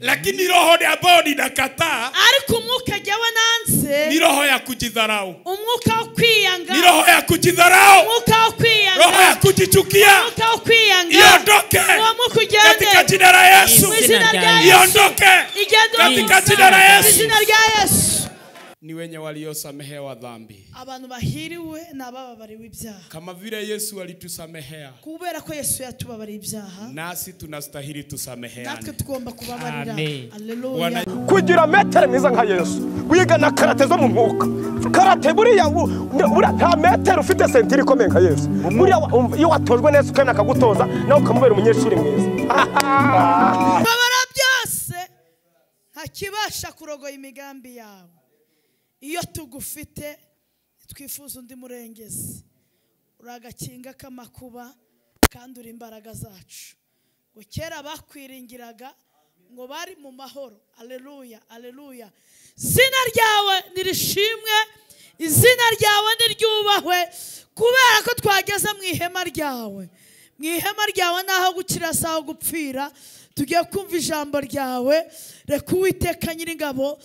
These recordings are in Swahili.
lakini roho ya bodi nakataa ariko umwuka jyewe nanze ni roho ya kujidharau umwuka wo kwiyanga ni roho ya kujidharau umwuka wo kwiyanga roho ya kujichukia umwuka wo kwiyanga iondoke uwo mwuka ugende katika jina la Yesu iondoke katika jina la Yesu jina la Yesu ni wenye waliosamehewa dhambi. Abantu bahiriwe nabababariwe ibyaha. Kama vile Yesu alitusamehea. Kubera ko Yesu yatubabariye ibyaha. Nasi tunastahili tusameheane. Natwe tugomba kubabarira. Haleluya. Kugira metere mwiza nka Yesu. Wiga na karate zo mu mwuka. Karate buriya buriya nta metere ufite sentiri ikomeye nka Yesu. Buriya iyo watojwe neza ukana akagutoza nawe ukamubera umunyeshuri mwiza. Babara byose ntakibasha kurogoya imigambi yawe. iyo tugufite twifuza undi murengezi uri agakinga k'amakuba kandi uri imbaraga zacu ngo kera bakwiringiraga ngo bari mu mahoro aleluya aleluya izina ryawe nirishimwe izina ryawe niryubahwe kubera ko twageze mu ihema ryawe mu ihema ryawe naho gukira si aho gupfira tugiye kumva ijambo ryawe reka uwiteka nyir'ingabo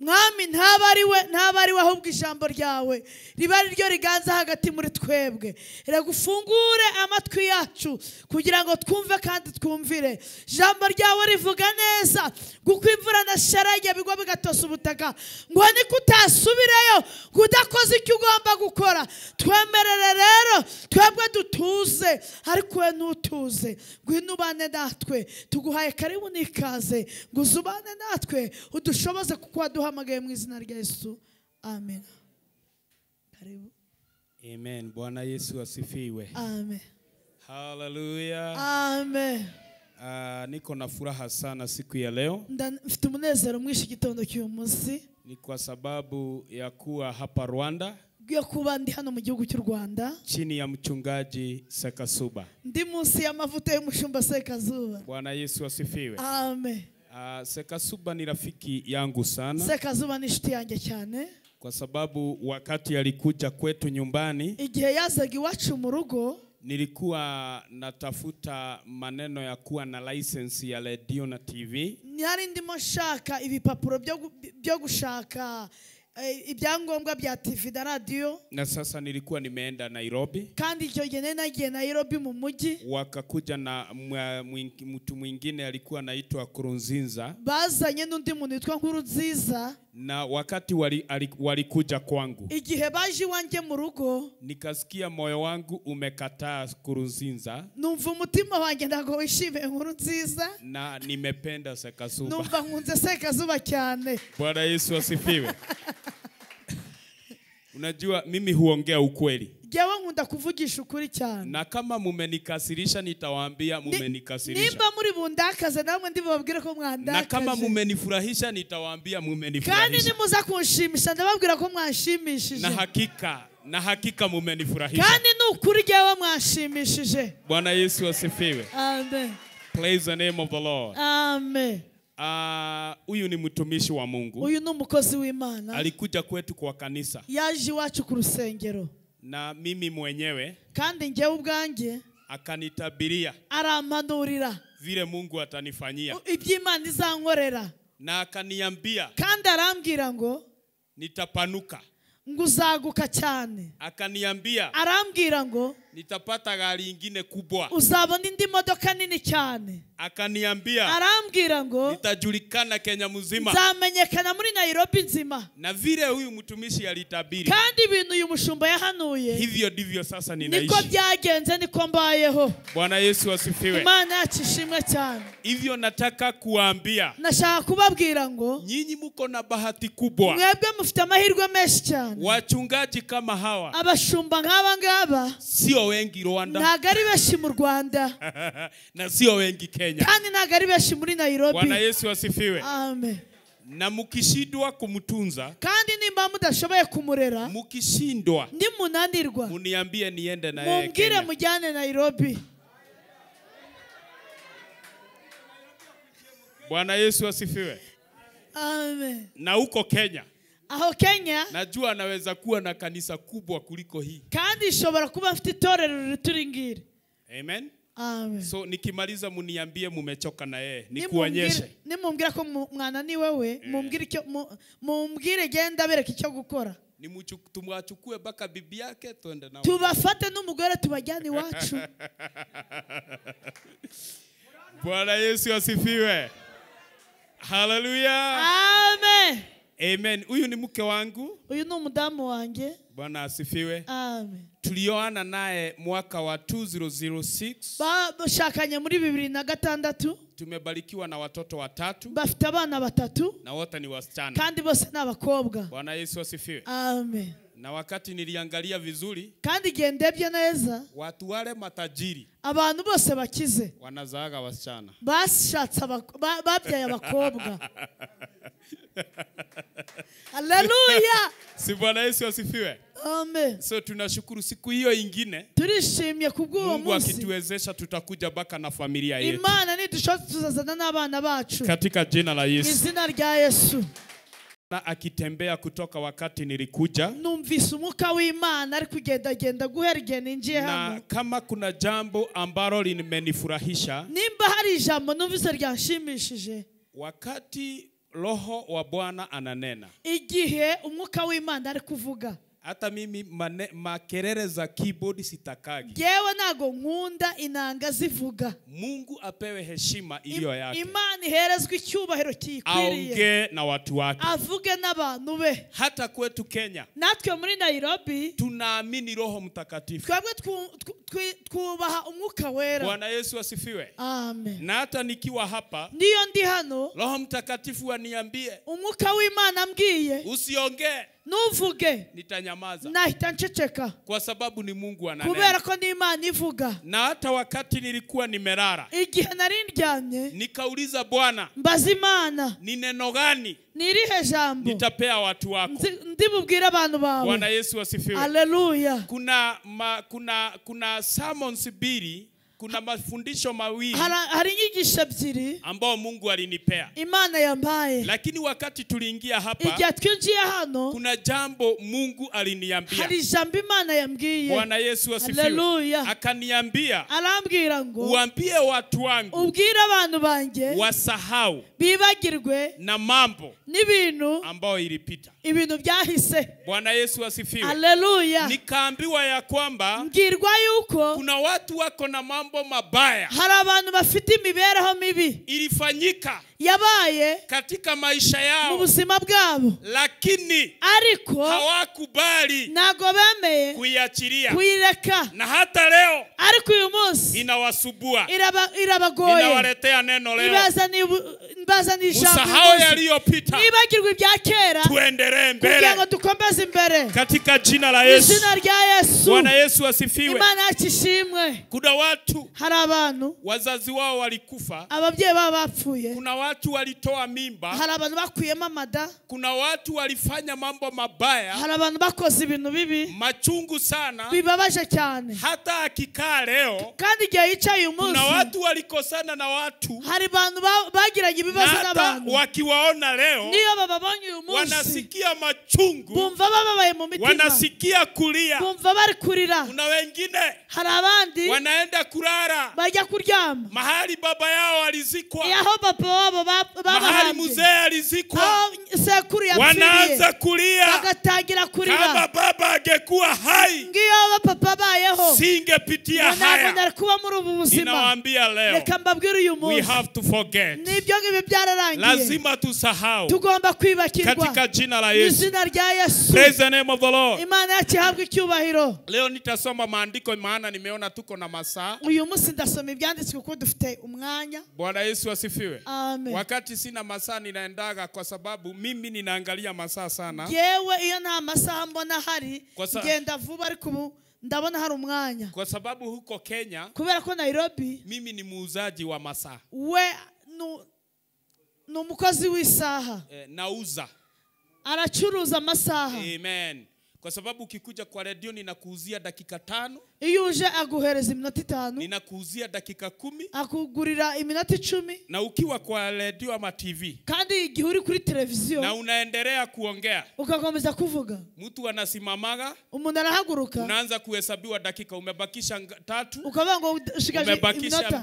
mwami ntaba ari we ntaba ari we ahubwo ijambo ryawe riba ari ryo riganza hagati muri twebwe ragufungure amatwi yacu kugira ngo twumve kandi twumvire ijambo ryawe rivuga neza kuko imvura na sharage bigwa bigatosa ubutaka ngo niko utasubireyo ngo udakoze icyo ugomba gukora twemerere rero twebwe dutuze ariko we ntutuze ngwino ubane natwe tuguhaye karibu n'ikaze ngo uzubane natwe udushoboze kuko waduha abahamagaye mu izina rya yesu amen karibu amen bwana yesu asifiwe amen haleluya amen Uh, niko na furaha sana siku ya leo mfite umunezero mwinshi igitondo cy'uyu munsi ni kwa sababu ya kuwa hapa rwanda yo kuba ndi hano mu gihugu cy'u rwanda chini ya mchungaji sekasuba ndi munsi y'amavuta y'umushumba sekazuba bwana yesu asifiwe amen Uh, ah, Sekasuba ni rafiki yangu sana. Sekasuba ni shuti yange chane kwa sababu wakati alikuja kwetu nyumbani igihe yazaga iwacu mu rugo nilikuwa natafuta maneno ya kuwa na license ya radio na TV. Nyari ndimo shaka ibipapuro byo byo gushaka Eh, ibyangombwa bya tv na radiyo na sasa nilikuwa nimeenda nairobi kandi icyo gihe nari nagiye nairobi mu mujyi wakakuja na mtu mwingine alikuwa anaitwa kurunzinza bazanye n'undi muntu witwa nziza na wakati walikuja wali kwangu, igihe baji iwanjye mu rugo, nikasikia moyo wangu umekataa kuruzinza numva umutima wanjye ntabwo wishimiye nziza, na nimependa sekazuba, numva nkunze sekazuba cyane. Bwana Yesu asifiwe. Unajua mimi huongea ukweli ngewe nkunda kuvugisha ukuri cyane na kama mumenikasirisha nitawaambia mumenikasirisha nimba muri bundakaze namwe ndibabwire ko mwandakaje na kama mumenifurahisha nitawaambia mumenifurahisha kandi nimuza kunshimisha ndababwira ko mwanshimishije na hakika na hakika mumenifurahisha kandi ni ukuri ngewe mwanshimishije bwana yesu asifiwe amen praise the name of the lord amen ah, huyu uh, ni mtumishi wa mungu huyu ni umukozi w'imana alikuja kwetu kwa kanisa yaje iwacu ku rusengero na mimi mwenyewe kandi njyewe ubwanjye akanitabiria arampanurira vire mungu atanifanyia iby'imana izankorera na akaniambia kandi arambwira ngo nitapanuka ngo uzaguka cyane akaniambia arambwira ngo nitapata gari ingine kubwa, uzabona indi modoka nini cyane. Akaniambia, arambwira ngo nitajulikana Kenya mzima, nzamenyekana muri Nairobi nzima, na vile huyu mtumishi alitabiri, kandi ibintu uyu mushumba yahanuye, hivyo ndivyo sasa ninaishi, niko byagenze, niko mbayeho. Bwana Yesu asifiwe, Imana yacu cyane. Hivyo nataka kuambia, nashaka kubabwira ngo nyinyi muko na bahati kubwa, mwebwe mufite amahirwe menshi cyane. Wachungaji kama hawa, abashumba nk'abangaba ngaba sio sio wengi Rwanda ntago ari benshi mu Rwanda na sio wengi Kenya kandi ntago ari benshi muri Nairobi. Bwana Yesu asifiwe. Amen. na mukishindwa kumutunza kandi nimba mudashoboye kumurera mukishindwa ndi nimunanirwa muniambie niende na yeye mumbwire mujyane Nairobi Bwana Yesu asifiwe. Amen. Na uko Kenya aho kenya najua anaweza kuwa na kanisa kubwa kuliko hii kandi ishobora kuba afite itorero rituri amen Amen. so nikimaliza muniambie mumechoka na yeye nikuonyeshe nimumbwira ko mwananiwe we eh. mumbwire icyo mumbwire genda bereke icyo gukora tumwachukue mpaka bibi yake twende nao tubafate n'umugore tubajyane iwacu bwana yesu asifiwe haleluya amen Amen. Huyu ni mke wangu. Huyu ni mudamu wange. Bwana asifiwe. Amen. Tulioana naye mwaka wa 2006. Bashakanye muri 2006. na Tumebarikiwa na watoto watatu. Bafite abana batatu. Na wote ni wasichana. Kandi bose ni abakobwa. Bwana Yesu asifiwe. Amen na wakati niliangalia vizuri kandi igihe ndebye neza watu wale matajiri abantu bose bakize wanazaaga wasichana bashatse babyaye abakobwa haleluya si bwana yesu asifiwe Amen. So tunashukuru siku hiyo ingine. Turishimye kubw'uwo munsi. Mungu akituwezesha tutakuja baka na familia yetu. Imana nitushote tuzazana n'abana bacu. Katika jina la Yesu. Izina rya Yesu na akitembea kutoka wakati nilikuja numvise umwuka w'imana ari kugendagenda guhera igihe ninjiye hano kama kuna jambo ambalo limenifurahisha nimba hari ijambo numvise ryanshimishije wakati roho wa bwana ananena igihe umwuka w'imana ari kuvuga hata mimi mane, makerere za keyboard sitakagi. Jewe nago nkunda inanga zivuga. Mungu apewe heshima iliyo yake. Imana iherezwe icyubahiro kikwiriye. Aongee na watu wake. Avuge n'abantu be. Hata kwetu Kenya. Natwe muri Nairobi tunaamini Roho Mtakatifu. Twebwe twubaha umwuka wera. Bwana Yesu asifiwe. Amen. Na hata nikiwa hapa ndiyo ndi hano, Roho Mtakatifu aniambie, umwuka w'Imana ambwiye, usiongee nuvuge nitanyamaza na itanichecheka kwa sababu ni mungu ananena kubera ko n'imana ivuga na hata wakati nilikuwa nimerara igihe nari ndyamye nikauliza bwana mbaza imana ni neno gani nirihe jambo nitapea watu wako ndibubwire abantu bawe bwana yesu asifiwe haleluya kuna, ma, kuna, kuna sermons mbili kuna mafundisho mawili hari inyigisho ebyiri ambao mungu alinipea imana yambaye lakini wakati tuliingia hapa igihe twinjiye hano kuna jambo mungu aliniambia hari ijambo imana yambwiye bwana yesu asifiwe akaniambia arambwira ngo uambie watu wangu ubwire abantu banjye wasahau bibagirwe na mambo n'ibintu ambao ilipita ibintu byahise bwana yesu asifiwe haleluya nikaambiwa ya kwamba ngirwa yuko kuna watu wako na mambo mabaya hari abantu bafite imibereho mibi ilifanyika yabaye katika maisha yao mu buzima bwabo lakini ariko hawakubali ntago bemeye kuiachilia kuireka na hata leo ariko uyu munsi inawasubua irabagoye Inaba, neno leo ibazani ibazani ijambo yaliyopita ibya kera twende mbele mbele, kugira ngo dukomeze imbere katika jina la Yesu, jina rya Yesu. Bwana Yesu asifiwe, Imana akishimwe. Kuna watu, hari abantu wazazi wao walikufa, ababyeyi babo bapfuye. Kuna watu walitoa mimba, hari abantu bakuyemo amada. Kuna watu walifanya mambo mabaya, hari abantu bakoze ibintu bibi machungu sana, bibabaje cyane. Hata akikaa leo, kandi igihe yicaye umunsi, kuna watu walikosana na watu, hari abantu bagiraga ibibazo n'abantu, wakiwaona leo niyo bababonye uyu munsi wanasikia wanasikia machungu bumva bababaye mu mitima wanasikia kulia bumva bari kurira kuna wengine hari abandi wanaenda kurara bajya kuryama mahali baba yao alizikwa yaho baba wabo babahambye mahali muzee alizikwa aho sekuru yapfiriye wanaanza kulia bagatangira kurira kama baba angekuwa hai ngiyo baba babayeho singepitia haya ntabwo kuwa muri ubu buzima ninawaambia leo reka mbabwire uyu munsi we have to forget nibyo ngibyo byararangiye lazima tusahau tugomba kwibakirwa katika jina la Izina rya Yesu. Praise the name of the Lord. icyubahiro. Leo nitasoma maandiko maana nimeona tuko na masaa. Uyu munsi ndasoma ibyanditswe kuko dufite umwanya. Bwana Yesu asifiwe. Amen. Wakati sina masaa ninaendaga kwa sababu mimi ninaangalia masaa sana. Yewe iyo nta masaha mbona hari ngenda vuba ariko ubu ndabona hari umwanya kwa sababu huko Kenya kubera ko Nairobi mimi ni muuzaji wa masaa we ni umukozi w'isaha eh, nauza aracuruza amasaha amen kwa sababu ukikuja kwa redio ninakuuzia dakika tano iyo uje aguhereza iminota itanu ninakuuzia dakika kumi akugurira iminota icumi na ukiwa kwa redio ama tv kandi igihe uri kuri televiziyo na unaendelea kuongea ukakomeza kuvuga mtu anasimamaga umuntu arahaguruka unaanza kuhesabiwa dakika umebakisha tatu ukavuga ngo ushikaje iminota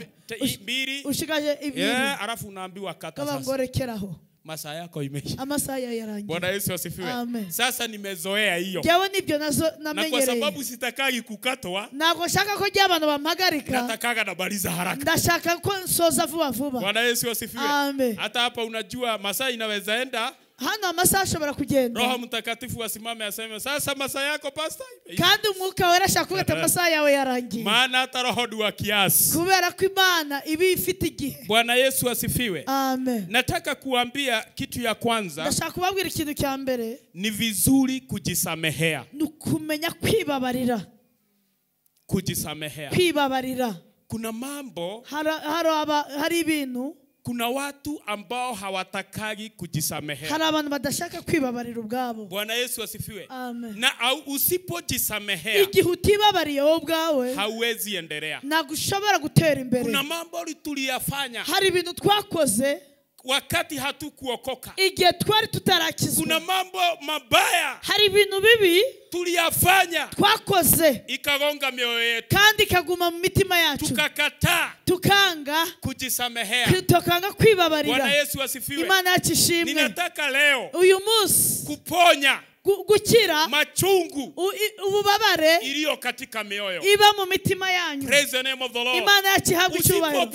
mbili ushikaje ibiri yeah, alafu unaambiwa kata sasa ngo rekeraho masaa yako imeisha. Ah, masaa yanaingia. Bwana Yesu asifiwe. Sasa nimezoea hiyo. Jewe nibyo nazo namenyereye. Na kwa sababu sitakagi kukatwa. Na kushaka ko je abantu bamagarika. Natakaga namaliza haraka. Ndashaka ko nsoza vuba vuba. Bwana Yesu asifiwe. Amen. Hata hapa unajua masaa inaweza enda hana amasaha ashobora kugenda roho mtakatifu asimame aseme sasa masaa yako pasta kandi umwuka wera ashaka kuvuga ati amasaha yawe yarangiye maana hata roho dua kiasi kubera ko imana iba ifite igihe bwana yesu asifiwe amen nataka kuambia kitu ya kwanza ndashaka kubabwira ikintu cya mbere ni vizuri kujisamehea ni ukumenya kwibabarira kujisamehea kwibabarira kuna mambo hari ibintu kuna watu ambao hawatakaji kujisamehea. Hari abantu badashaka kwibabarira ubwabo. Bwana Yesu asifiwe. Na usipojisamehea, igihe utibabariye wowe ubwawe, hauwezi endelea, ntabwo ushobora gutera imbere. Kuna mambo tuliyafanya, hari ibintu twakoze wakati hatukuokoka igihe twari tutarakizwa kuna mambo mabaya hari ibintu bibi tuliyafanya twakoze ikagonga mioyo yetu kandi ikaguma mu mitima yacu tukakataa tukanga kujisamehea tukanga kwibabarira bwana yesu asifiwe imana yacu ishimwe ninataka leo uyu munsi kuponya gukira machungu ububabare iliyo katika mioyo iba mu mitima yanyu imana yakihabwa icyubahiro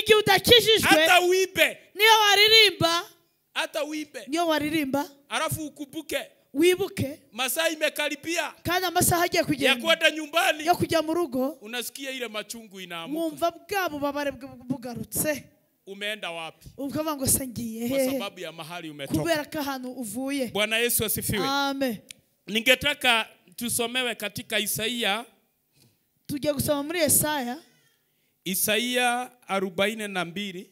igihe udakijijwe hata wibe niyo waririmba hata uimbe niyo waririmba alafu ukumbuke wibuke masaa imekaribia kana masaha agiye kugenda ya kwenda nyumbani yo kujya mu rugo unasikia ile machungu inaamuka wumva bwa bubabare bugarutse umeenda wapi ukavuga ngo se kwa sababu ya mahali umetoka kubera ko ahantu uvuye bwana yesu asifiwe amen ningetaka tusomewe katika isaia tujya gusoma muri Isaya Isaia arobaini na mbili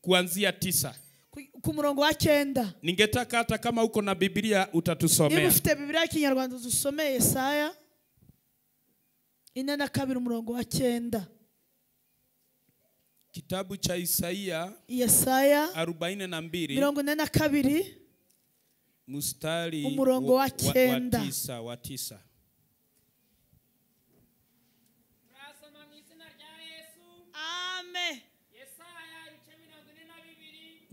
kuanzia tisa kumurongo wa kenda. Ningetaka hata kama uko na Biblia utatusomea. Niba ufite Biblia ya Kinyarwanda uzusomee Yesaya ine na kabiri umurongo wa kenda. Kitabu cha Isaia Yesaya 42 mirongo ine na kabiri mustari umurongo wa kenda wa, wa tisa, wa tisa.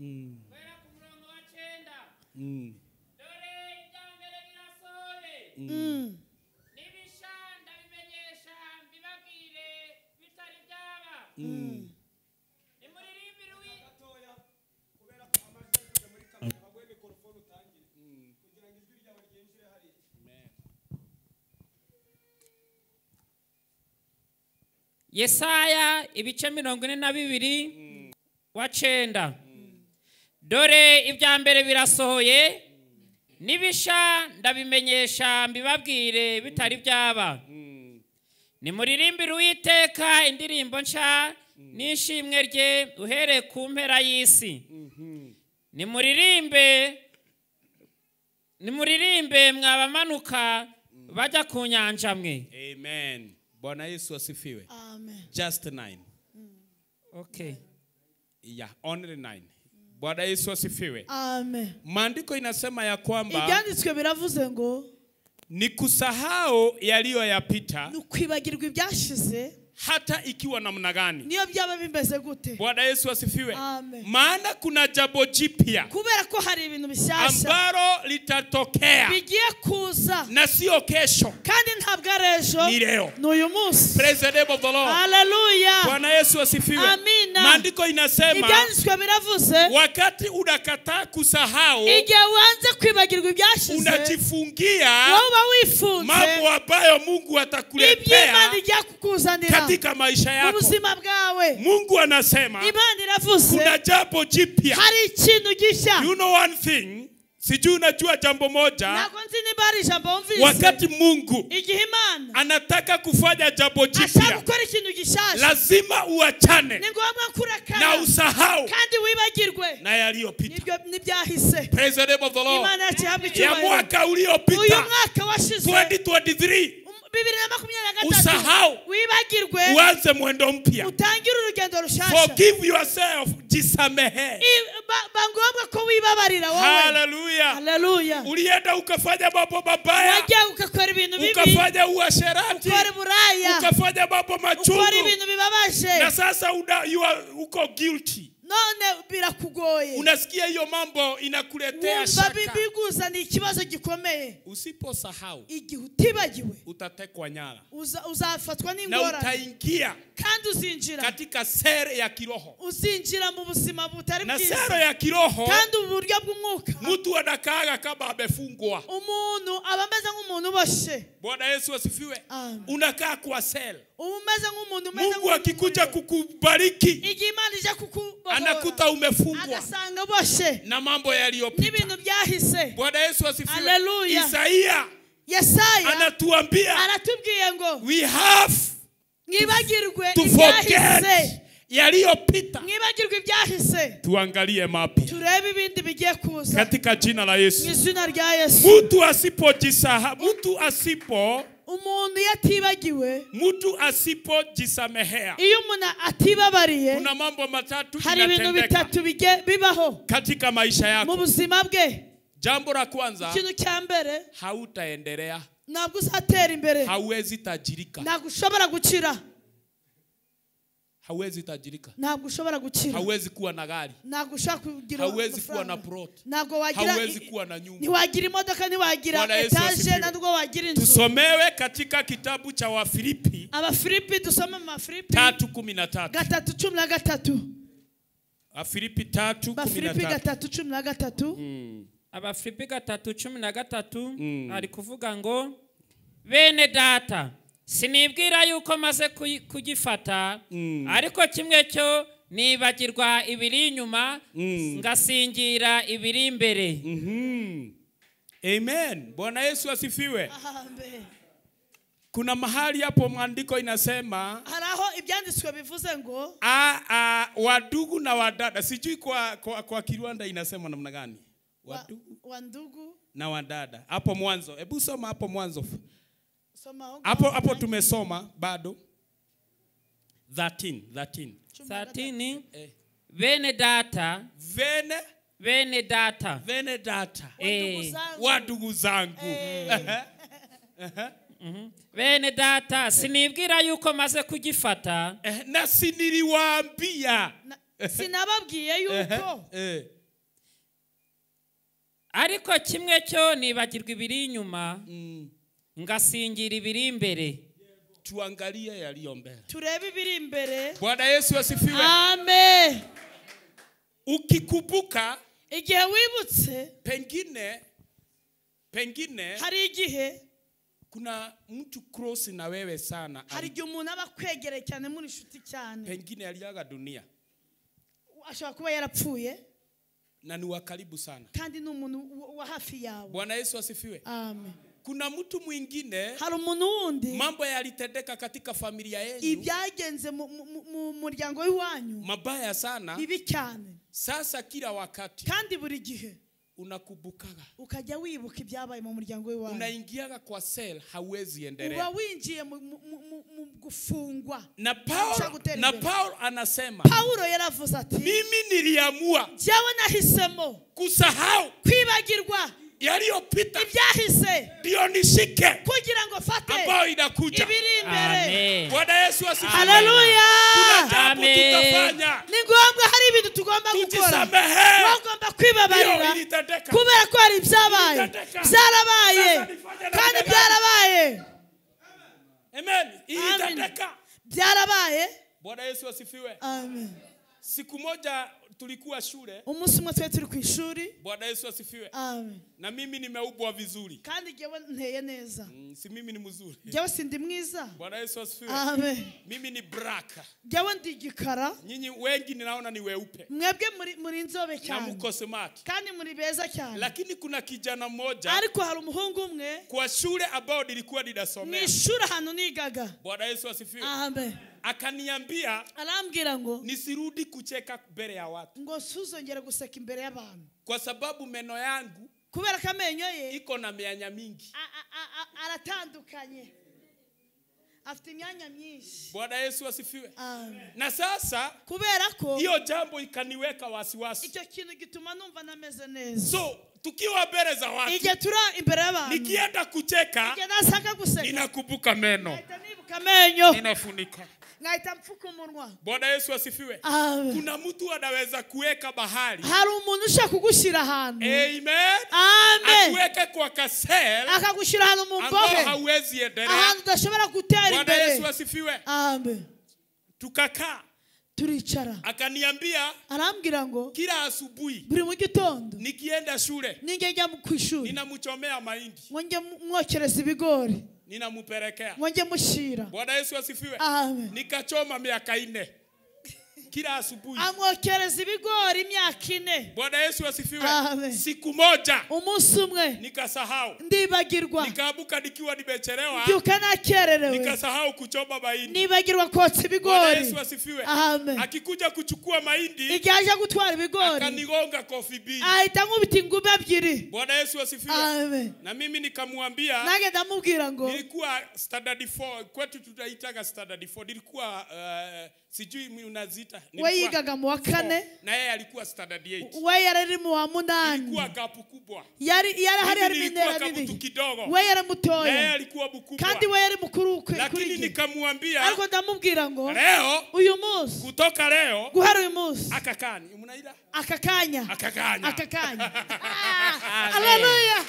guhera ku murongo wa cyenda dore ibya mbere birasohore n'ibishanda bimenyesha mbibabwire bitari byaba yesaya ibice mirongo ine na bibiri wa cyenda mm. dore ibya mbere birasohoye nibisha ndabimenyesha mbibabwire bitari byaba ni muririmbire uwiteka indirimbo nshya n'ishimwe rye uhere ku mpera y'isi ni muririmbe mwabamanuka bajya ku nyanja mwe amen bwana yesu wasifiwe amen just nine okay yeah only nine Bwana Yesu asifiwe. Amen. Maandiko inasema ya kwamba ibyanditswe biravuze ngo ni kusahau yapita ni ukwibagirwa ibyashize hata ikiwa namna gani. Niyo byaba bimeze gute. Bwana Yesu asifiwe. Maana kuna jambo jipya kubera ko hari ibintu bishasha ambaro litatokea bigiye kuza na sio kesho, kandi ntabwa rejo ni leo, ni uyu munsi. Praise the name of the Lord. Haleluya. Bwana Yesu asifiwe. Amina. Maandiko inasema, ibyanditswe biravuze, wakati unakataa kusahau, igihe uanze kwibagirwa ibyashize, unajifungia, wowe wifunze mambo ambayo Mungu atakuletea, ibyo Imana igiye kukuzanira katika maisha yako. Ubuzima bwawe. Mungu anasema Imana iravuze. Kuna jambo jipya. Hari ikintu gishya. You know one thing sijui unajua jambo moja wakati mungu anataka kufanya jambo jipya lazima uachane na usahau na yaliyopita ya mwaka uliopita 2023 usahau wibagirwe uanze mwendo mpya utangire urugendo rushasha forgive yourself jisamehe bangombwa ko wibabarira haleluya haleluya ulienda ukafanya mambo mabaya ukakora ibintu bibi ukafanya uasherati ukora ukafanya mambo machungu ukora ibintu na sasa una, you are, uko guilty none birakugoye unasikia hiyo mambo inakuletea shaka ni ikibazo gikomeye usiposahau igihe utibagiwe utatekwa nyara uzafatwa n'ingorane na utaingia kandi uzinjira katika sere ya kiroho uzinjira mu buzima butari na sere ya kiroho kandi ubu bw'umwuka mtu anakaaga kama amefungwa umuntu aba ameze nk'umuntu uboshe bwana yesu asifiwe unakaa kwa sere umeze nk'umuntu umeze mungu akikuja kukubariki igihe imana ije kukubohora anakuta umefungwa agasanga uboshe na mambo yaliyopita n'ibintu byahise bwana yesu asifiwe haleluya isaiya yesaya anatuambia anatubwiye ngo we have mwibagirwe yaliyopita ibyahise tuangalie mapya turebe ibindi bigiye kuza katika jina la Yesu jina rya Yesu asipo umuntu iyo atibagiwe mtu asipojisamehea iyo umuntu atibabariye kuna mambo matatu hari ibintu bitatu bibaho katika maisha yako mu buzima bwe jambo la kwanza ikintu cya mbere hautaendelea ntabwo uzatera imbere hawezi tajirika ntabwo ushobora gukira hawezi tajirika, ntabwo ushobora gukira, hawezi kuwa na gari, ntabwo ushaka kugira, hawezi kuwa na plot, ntabwo wagira, hawezi kuwa na nyumba, niwagira imodoka, niwagira etaje, na ndugu wagira inzu. Tusomewe katika kitabu cha Wafilipi, filipi tusome mu Bafilipi tatu kumi na tatu gatatu cumi na gatatu Wafilipi tatu kumi na tatu Bafilipi gatatu cumi na gatatu hmm. abafilipi gatatu cumi na gatatu mm. ari kuvuga ngo bene data sinibwira yuko maze kugifata mm. ariko kimwe cyo nibagirwa ibiri inyuma mm. ngasingira ibiri imbere mm-hmm. amen mbona yesu asifiwe kuna mahali hapo mwandiko inasema haraho ibyanditswe bivuze ngo a, wadugu na wadada sijui kwa, kwa, kwa kirwanda inasema namna gani wadugu wandugu na wadada. Hapo mwanzo, hebu soma hapo mwanzo, hapo hapo tumesoma bado 13, 13. 13 eh. Vene data vene vene data vene data wadugu eh. zangu eh. mhm. vene data eh. sinibwira yuko maze kugifata na siniriwambia sinababwiye yuko ariko kimwe cyo nibagirwa ibiri inyuma mm. ngasingira ibiri imbere tuangalie yaliyo mbele, turebe ibiri imbere. Bwana Yesu asifiwe. Amen. Ukikumbuka igihe wibutse, pengine pengine, hari igihe kuna mtu close na wewe sana, hari igihe umuntu aba akwegereye cyane, muri inshuti cyane, pengine yaliaga dunia, ashobora kuba yarapfuye na ni wakaribu sana. Kandi ni umuntu wa hafi yawe. Bwana Yesu asifiwe. Amen. Kuna mtu mwingine hari umuntu wundi mambo yalitendeka katika familia yenu, ibyagenze mu muryango w'iwanyu mabaya sana, bibi cyane. Sasa kila wakati kandi buri gihe unakumbukaga ukaja wibuka ibyabaye mu muryango we wawe unaingiaga kwa sel hauwezi endelea uba winjiye mu gufungwa na paul na paul anasema Paulo yaravuze ati mimi niliamua jawe nahisemo kusahau kwibagirwa yaliyopita ibyahise ndio nishike kugira ngo fate ambayo inakuja ibiri imbere bwana yesu asifiwe haleluya tutafanya ni ngombwa hari ibintu tugomba gukora bagomba kwibabarira kubera ko hari ibyabaye byarabaye kandi byarabaye amen ilitendeka byarabaye bwana yesu asifiwe amen siku moja tulikuwa shule umunsi umwe twari turi ku ishuri bwana yesu asifiwe amen na mimi nimeubwa vizuri kandi jewe nteye neza mm, si mimi ni mzuri jewe sindi mwiza bwana yesu asifiwe amen mimi ni braka jewe ndi gikara nyinyi wengi ninaona ni weupe mwebwe muri, muri nzobe cyane na mko smart kandi muri beza cyane lakini kuna kijana mmoja ariko hari umuhungu umwe kwa shule ambayo nilikuwa ninasomea ni shule hanu nigaga bwana yesu asifiwe amen akaniambia arambwira ngo nisirudi kucheka mbere ya watu ngo suzongera guseka imbere y'abantu kwa sababu meno yangu kubera ko amenyo ye iko na myanya mingi aratandukanye afite imyanya myinshi bwana yesu asifiwe na sasa kubera ko hiyo jambo ikaniweka wasiwasi icyo kintu gituma numva nameze neza so tukiwa mbele za watu ije tura imbere y'abantu nikienda kucheka ije nasaka guseka ninakumbuka meno ninafunika bwana yesu asifiwe kuna mtu anaweza kuweka bahari hari umuntu ushaka kugushira ahantu Amen. Amen. akuweke kwa kasel akagushira ahantu mu mbohe hauwezi endelea ahantu udashobora gutera imbere bwana yesu asifiwe Amen. tukakaa turicara akaniambia arambwira ngo kila asubuhi buri mu gitondo nikienda shule ningejya ku ishuri ninamuchomea mahindi mwongeye mwokereza ibigori ninamuperekea mwenye mshira. Bwana Yesu asifiwe. Amen. Nikachoma miaka ine kila asubuhi. Amwokereza ibigori imyaka ine. Bwana Yesu asifiwe. Siku moja umunsi umwe nikasahau, ndibagirwa, nikiwa mbyuka nakererewe, nikasahau kuchoma mahindi, nibagirwa kotsa ibigori. Yesu asifiwe. Amen. Akikuja kuchukua mahindi, igihe aje gutwara ibigori, akanigonga kofi ahita ingumi ebyiri. Bwana Yesu asifiwe. Amen. Na mimi nikamwambia, nange ndamubwira ngo nilikuwa standard 4 kwetu standard 4 nilikuwa uh, sijui unaziita weyigaga mu wa kane naye alikuwa standard mu wa munani gapu kubwa yari hari hari minera bibi kidogo mutoya alikuwa kandi we yari kuri lakini ariko ndamubwira ngo leo uyu munsi kutoka leo guhera uyu munsi akakani munaida akakanya akakanya akakanya ah, haleluya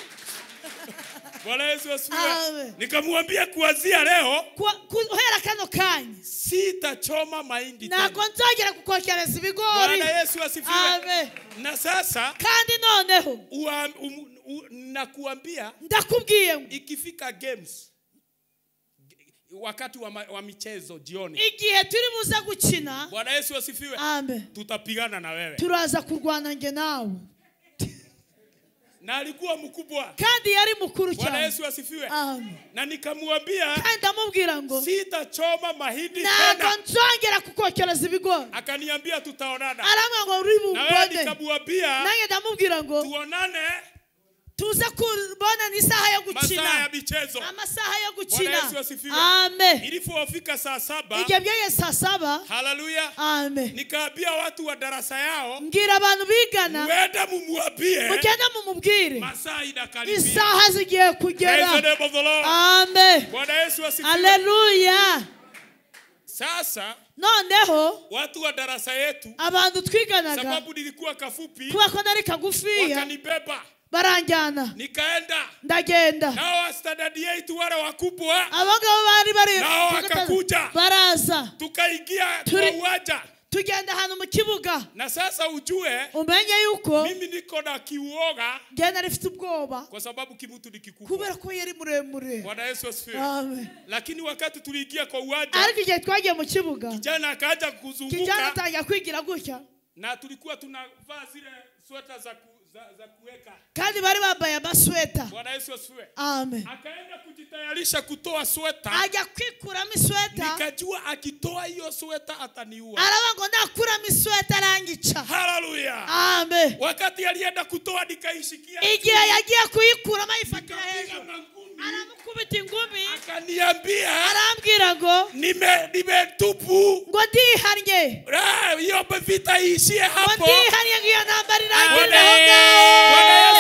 Bwana Yesu asifiwe. Nikamwambia kuanzia leo kuhera kano kanya sitachoma mahindi tena. Nako nzongera kukokereza ibigori. Bwana Yesu asifiwe. Amen. Na sasa kandi noneho um, nakuambia ndakubwiye ikifika games wakati wa, ma, wa michezo jioni, igihe turi muze gukina, Bwana Yesu asifiwe. Amen. Tutapigana na wewe, turaza kurwana nge nawe na alikuwa mkubwa kandi yari mukuru cyane Bwana Yesu asifiwe amen na nikamwambia kandi amubwira ngo sitachoma mahindi tena na nzongera kukokereza ibigori akaniambia tutaonana aramwira ngo uri bumponde na nikamwambia nange ndamubwira ngo tuonane tuze kubona ni isaha yo gukina amasaha yo gukina amen ilipofika saa saba igebyaye saa saba haleluya amen nikaambia watu wa darasa yao mbwira abantu bigana mwende mumuambie mugende mumubwire isaha zigiye kugera amen bwana yesu asifiwe haleluya sasa noneho watu wa darasa yetu abantu twiganaga sababu nilikuwa kafupi kuba ko nari kagufiya wakanibeba baranjyana nikaenda ndagenda nao standard 8 wale wakubwa abagabo bari bari nao wakakuja baraza tukaingia kwa uwanja tugenda ahantu mu kibuga na sasa ujue umenye yuko mimi niko na kiuoga ngenda narifite ubwoba kwa sababu kibutu ni kikubwa kubera ko yari muremure bwana Yesu asifiwe amen lakini wakati tuliingia kwa uwanja ariko igihe twagiye mu kibuga kijana akaja kuzunguka kijana atangira kwigira gutya na tulikuwa tunavaa zile sweta za ku kandi bari bambaye amasweta amen akaenda kujitayarisha kutoa sweta ajya kwikuramo isweta nikajua akitoa hiyo sweta ataniua araba ngo nakuramo isweta arangica haleluya amen wakati alienda kutoa nikaishikia igihe yagiye kuyikuramo ayifatira hejuru aramukubita ingumi akaniambia arambwira ngo nime nimetupu ngo ndiharye iyo vita iishie hapo ngo ndiharye ngo iyo ntambara irangirire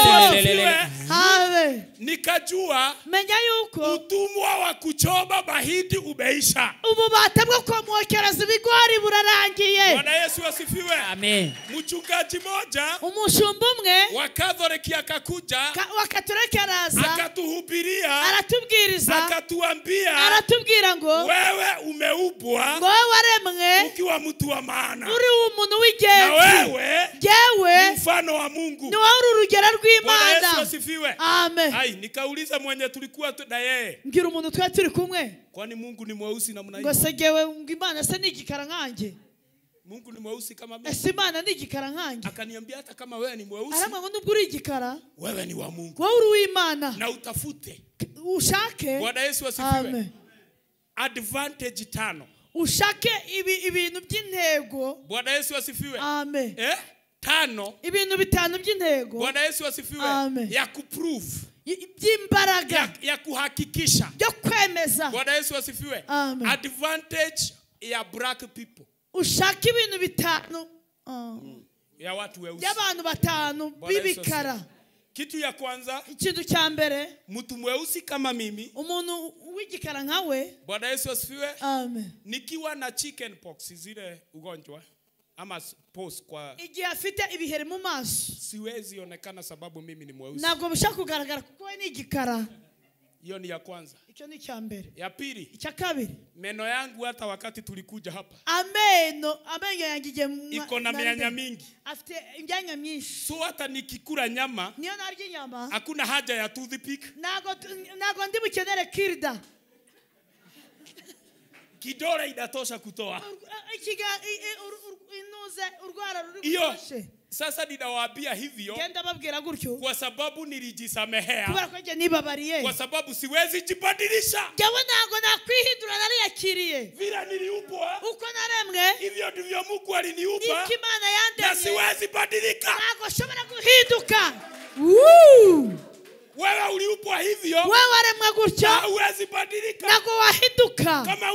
aho ngaho Awe. Nikajua menya yuko utumwa wa kuchoma mahindi umeisha, ububata bwo kumwokereza ibigori burarangiye. Bwana Yesu asifiwe. Amen. Mchungaji moja, umushumba umwe wa Katoliki akakuja Ka, wakatoliki araza akatuhubiria, aratubwiriza, akatuambia, aratubwira ngo wewe umeubwa, ngo waremwe ukiwa mtu wa maana, uri umuntu w'ingenzi, na wewe jewe mfano wa Mungu, ni wowe uri urugero rw'Imana. Bwana Yesu asifiwe asifiwe. Amen. Ai, nikauliza mwenye tulikuwa na yeye. Mbwira umuntu twa turi kumwe. Kwani Mungu ni mweusi namna hiyo? Ngo ngo Imana se nigikara nkanje. Mungu ni mweusi kama mimi. Ese Imana nigikara nkanje. Akaniambia hata kama wewe ni mweusi. Arama ngo nubwo uri igikara. Wewe ni wa Mungu. Wewe uri w'Imana. Na utafute. Ushake. Bwana Yesu asifiwe. Amen. Advantage tano. Ushake ibintu by'intego. Bwana Yesu asifiwe. Amen. Eh? tano ibintu bitanu by'intego bwana yesu wasifiwe ya kuprove by'imbaraga ya, ya kuhakikisha byo kwemeza bwana yesu wasifiwe advantage ya black people ushaka ibintu bitanu mm. ya watu weusi y'abantu batanu b'ibikara kitu ya kwanza ikintu cya mbere mtu mweusi kama mimi umuntu w'igikara nkawe bwana yesu wasifiwe amen nikiwa na chicken pox zile ugonjwa ama post kwa igihe afite ibiheri mu maso siwezi onekana sababu mimi ni mweusi ntabwo bishaka kugaragara kuko we ni igikara hiyo ni ya kwanza icyo ni icya mbere ya pili icya kabiri meno yangu hata wakati tulikuja hapa ameno amenyo yange igihe iko na mianya mingi afite imyanya myinshi so hata nikikura nyama niyo narya inyama hakuna haja ya toothpick ntabwo ntabwo ndi bukenere kirida kidole inatosha kutoa iyo sasa ninawaambia hivyo kwa sababu nilijisamehea, kwa sababu siwezi jibadilisha vile niliumbwa, uko naremwe, hivyo ndivyo Mungu aliniumba, na siwezi badilika, nago shobora kuhinduka. Woo! wewe uliupwa hivyo wewaremwa gutyo na kuwahinduka kama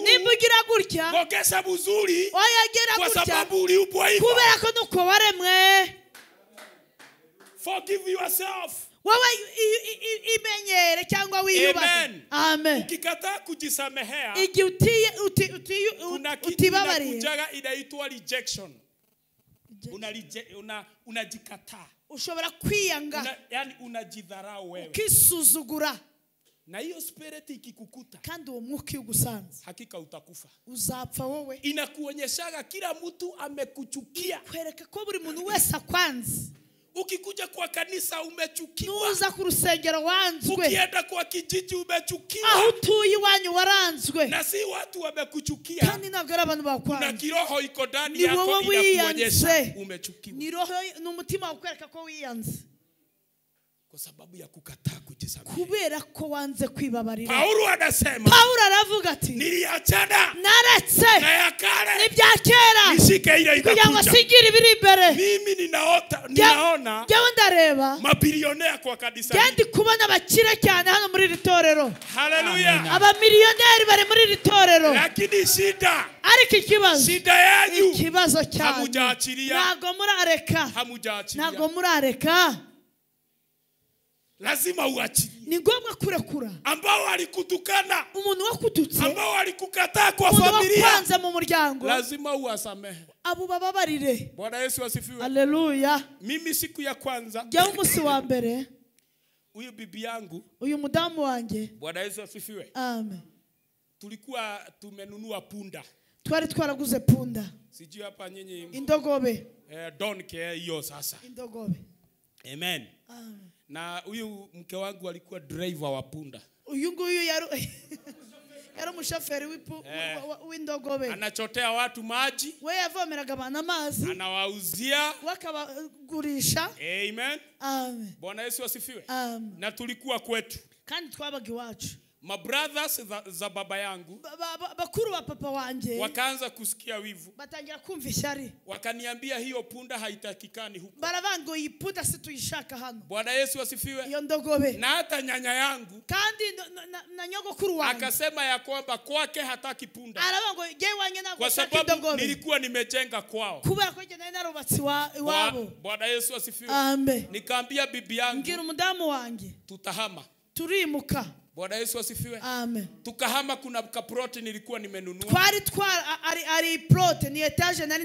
nimbugira gutya gogesha buzuri oyagira kwa sababu hivyo kubera ko nuko waremwe forgive yourself wewe imenyere cyangwa wiyubahe amen kujisamehea uti, uti, utibabariye rejection. unajikataa una ushobora kwiyanga yani unajidharau wewe ukisuzugura na hiyo spirit ikikukuta kandi uwo mwuka iyo ugusanze hakika utakufa uzapfa wowe inakuonyeshaga kila mtu amekuchukia kwereka ko buri muntu wese akwanze ukikuja kwa kanisa umechukiwa ku rusengero wanzwe ukienda kwa kijiji umechukiwa aho utuye iwanyu waranzwe na si watu wamekuchukia kandi ntabwo ari abantu bakwanza na kiroho iko yako inakuonyesha umechukiwa ni roho ni umutima ukwereka ko wiyanze kwa sababu ya kukataa kujisamehe kubera ko wanze kwibabarira paulo anasema paulo anavuga ati niliachana naretse na ya kale nibya kera nishike ile itakuja kugira ngo sigire ibiri imbere mimi ninaota ninaona jewe ndareba mabilionea kwa kanisa kandi kubona abakire cyane hano muri iri torero haleluya abamiliyoneri bari muri iri torero lakini shida ariko ikibazo shida yanyu ikibazo cyane ntabwo murareka ntabwo murareka lazima uachie. Ni ngombwa kurekura ambao alikutukana, umuntu wakututse, ambao alikukataa kwa familia, kwanza mu muryango, lazima uwasamehe abo bababarire. Bwana Yesu asifiwe, haleluya. Mimi siku ya kwanza, jya umunsi wa mbere, uyu bibi yangu, uyu mudamu wanjye, Bwana Yesu asifiwe, amen. Tulikuwa tumenunua punda, twari twaraguze punda, sijui hapa nyinyi, indogobe eh, don't hiyo sasa, indogobe, amen, amen na huyu mke wangu alikuwa driver wa punda. Uyu nguyu yari yari umushoferi eh. w'indogobe, anachotea watu maji, we yavomeraga bana amazi, anawauzia wakabagurisha. Amen, amen. Bwana Yesu asifiwe. Amen. Na tulikuwa kwetu, kandi twabaga iwacu mabrothers za, za baba yangu bakuru ba, ba, ba papa wanjye wakaanza kusikia wivu, batangira kumva ishari, wakaniambia hiyo punda haitakikani huko. Baravango ipunda situishaka hano. Bwana Yesu asifiwe. Iyo ndogobe na hata nyanya yangu kandi na, na, na nyogokuru wangu akasema ya kwamba kwake hataki punda, aravango je wanye na kwa sababu nilikuwa nimejenga kwao, kubera ko je nari narubatsi wa, wabo. Bwana Yesu asifiwe. Amen. Nikaambia bibi yangu, ngira umudamu wange, tutahama, turimuka Bwana Yesu asifiwe. Amen. Tukahama kuna kaproti nilikuwa nimenunua. Twari twara ari ari plot ni etage nari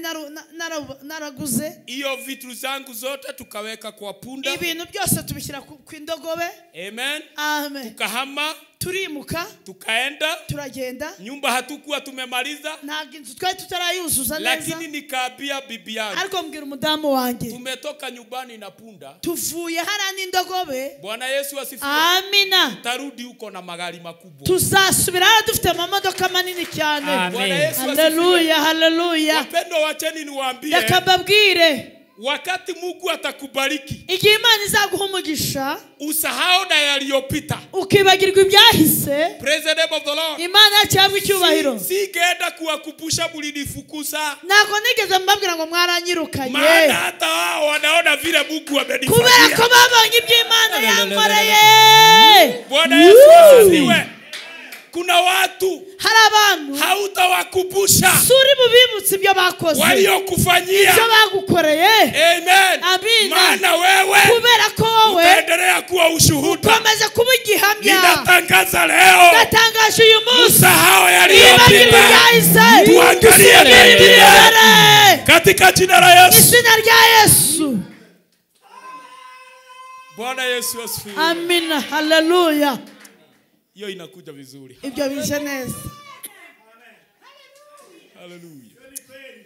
naraguze. Iyo vitu zangu zote tukaweka kwa punda. Ibintu byose tubishyira ku indogobe. Amen. Amen. Tukahama turimuka tukaenda turagenda nyumba hatukuwa tumemaliza ntabwo inzu twari tutarayuzuza neza lakini nikabia bibi yangu ariko mbwira umudamu wanjye tumetoka nyumbani na punda tuvuye hara n'indogobe bwana yesu asifiwe amina tutarudi uko na magari makubwa tuzasubira hara dufite amamodoka manini cyane haleluya haleluya wapendo wacheni niwaambie reka mbabwire wakati mungu atakubariki igihe imana izaguha umugisha usahau na yaliyopita ukibagirwa ibyahise imana yacu yabwa icyubahiro sigenda kuwakumbusha mulinifukuza ntabwo nigeze mbabwira ngo mwaranyirukanye maana hata wao wanaona vile mungu amenifanyia kubera ko babonye ibyo imana yankoreye bwana yesu asifiwe kuna watu hari abantu hautawakubusha suri bubibutse ibyo bakoze waliyokufanyia ibyo bagukoreye amen mana wewe kubera ko wowe utaendelea kuwa ushuhuda ukomeze kuba igihamya ninatangaza leo natangaje uyu munsi msahao yaliyopita tuangalie mbele katika jina la Yesu jina la Yesu Bwana Yesu asifiwe. Amina. Haleluya hiyo inakuja vizuri. Ibyo bije neza. Haleluya.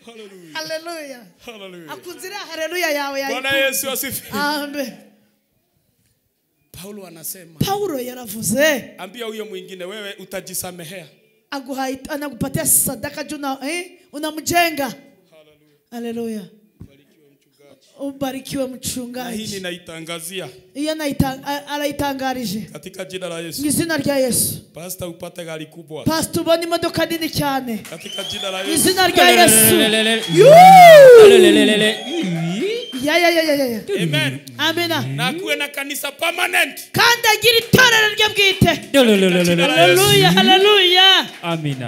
Haleluya. Haleluya. Akuzira haleluya yawe ya. Bwana Yesu asifiwe. Amen. Paulo anasema. Paulo yaravuze. Ambia huyo mwingine wewe utajisamehea. Aguhaita anakupatia sadaka juu na eh unamjenga. Haleluya. Haleluya ubarikiwe mchungaji. Na hii ninaitangazia. Hiyo naitang Katika jina la Yesu. Izina rya Yesu. Pastor upate gari kubwa. Pastor ubone imodoka nini cyane. Katika jina la Yesu. Izina rya Yesu. Ya ya ya ya ya. Amen. amen Na kuwe na kanisa permanent. Kandi agira itorero rye bwite. Haleluya, haleluya. amen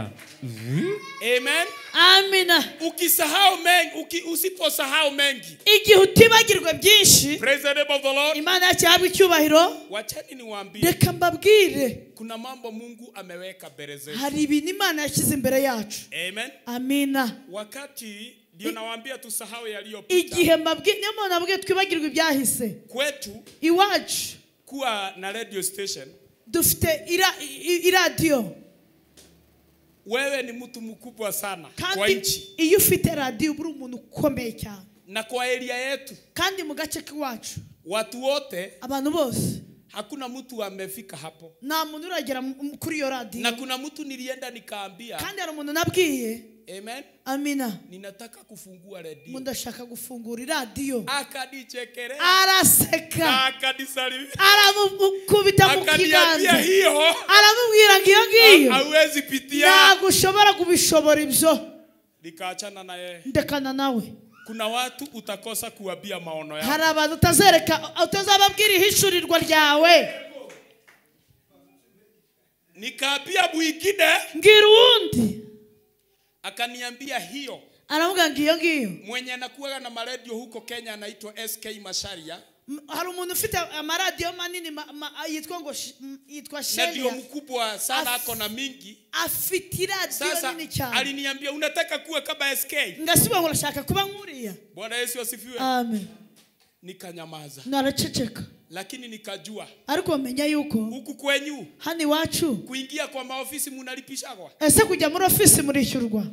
Amen. amina ukisahau mengi uki, usiposahau mengi igihe utibagirwa byinshi imana yacu yahabwa icyubahiro reka mbabwire kuna mambo mungu ameweka mbele zetu hari ibintu imana yashyize imbere yacu amen amina wakati ndio nawaambia tusahau yaliyopita igihe mbabwiye niyo mpamvu nabwiye twibagirwa ibyahise kwetu iwacu kuwa na radio station dufite iradiyo ira wewe ni mtu mkubwa sana kandi kwa nchi iyo ufite radiyo uba uri umuntu ukomeye cyane na kwa eria yetu kandi mu gace k'iwacu watu wote abantu bose hakuna mtu amefika hapo na muntu uragera kuri iyo radio na kuna mtu nilienda nikaambia kandi hari umuntu nabwiye Amen. Amina. Ninataka kufungua redio. Ndashaka gufungura iradiyo. Akanichekelea. Araseka. Akanisalimia. Aramukubita mu kiganza. hiyo. Aramubwira ngo iyo ngiyo. Hawezi pitia. Ntabwo ushobora kubishobora ibyo. Nikaachana na yeye. Ndekana nawe. Kuna watu utakosa kuwabia maono yako. Hari abantu utazereka utazababwira ihishurirwa ryawe nikaapia mwingine ngirundi akaniambia hiyo aravuga ngiyo ngiyo mwenye anakuaga na maradio huko Kenya anaitwa SK masharia hari umuntu ufite amaradiyo eh, manini ma, ma, yitwa ngo yitwa Shelia mkubwa sana ako na mingi afite radio nini cyane aliniambia unataka kuwa kaba SK ngasuba ngo urashaka kuba nkuriya Bwana Yesu asifiwe amen nikanyamaza naraceceka lakini nikajua ariko menya yuko huku kwenyu hani wacu kuingia kwa maofisi munalipishagwa ese kujya muri ofisi murishyurwa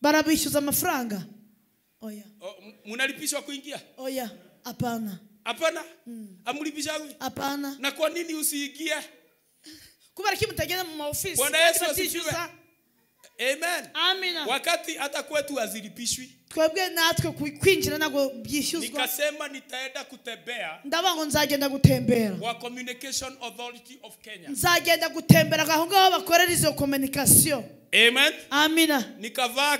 barabishyuza amafaranga oya o, munalipishwa kuingia oya hapana hapana mm. amulipishagwi hapana na kwa nini usiingie kubera ki mutagenda mu maofisi bwana yesu asifiwe amen amina wakati hata kwetu azilipishwi twebwe natwe kwinjira ntabwo byishyuzwa nikasema ndavuga ngo nzagenda gutembera nzagenda gutembera aho ngaho bakorera izo communication amina nikavaa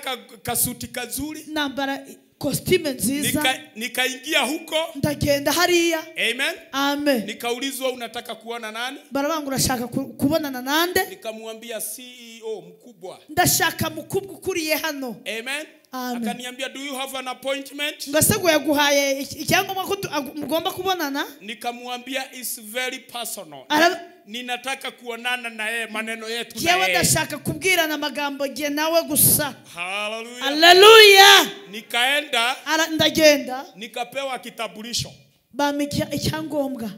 kasuti kazuri nambara kostume nziza nikaingia nika huko ndagenda hariya amen amen nikaulizwa unataka kuona nani barabanga urashaka kubonana nande nikamwambia ceo mkubwa ndashaka mkubwa ukuriye hano amen akaniambia do you have an appointment ngaseguye aguhaye icyangombwa ko mugomba kubonana nikamwambia is very personal Arab ninataka kuonana na yeye maneno yetu na yeye. ndashaka kubwirana amagambo je nawe gusa. Haleluya. Haleluya. Nikaenda. Ndagenda. Nikapewa kitabulisho bamikia icyangombwa.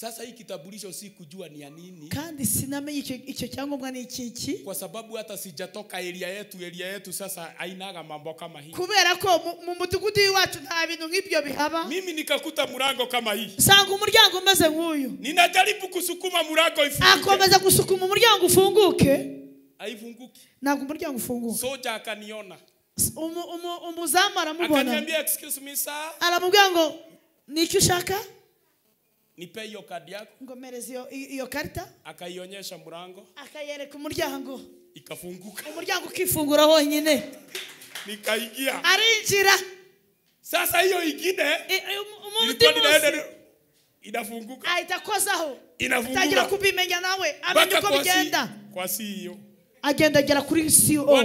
Sasa hii kitambulisho si kujua ni ya nini, kandi sinamenye icyo icyo cyangombwa ni ikiki, kwa sababu hata sijatoka eria yetu. Eria yetu sasa ainaga mambo kama hii. kubera ko mu- mu mudugudu w'iwacu nta bintu nk'ibyo bihaba Mimi nikakuta murango kama hii, sanga umuryango umeze nk'uyu ninajaribu kusukuma murango ifunguke, akomeza gusukuma umuryango ufunguke haifunguki. ntabwo umuryango ufunguka Soja akaniona S- umu- umu- umuzamu aramubona akaniambia, excuse me sir, aramubwira ngo ni icyo ushaka nipe hiyo kadi yako ngomereze hiyo karita akaionyesha mlango akayereka umuryango ikafunguka umuryango ukifungura wonyine nikaingia arinjira sasa hiyo ingine inafunguka aitakozaho ah, inafunguka atagira kubimenya nawe amenya uko bigenda kwa CEO e agendagera kuri CEO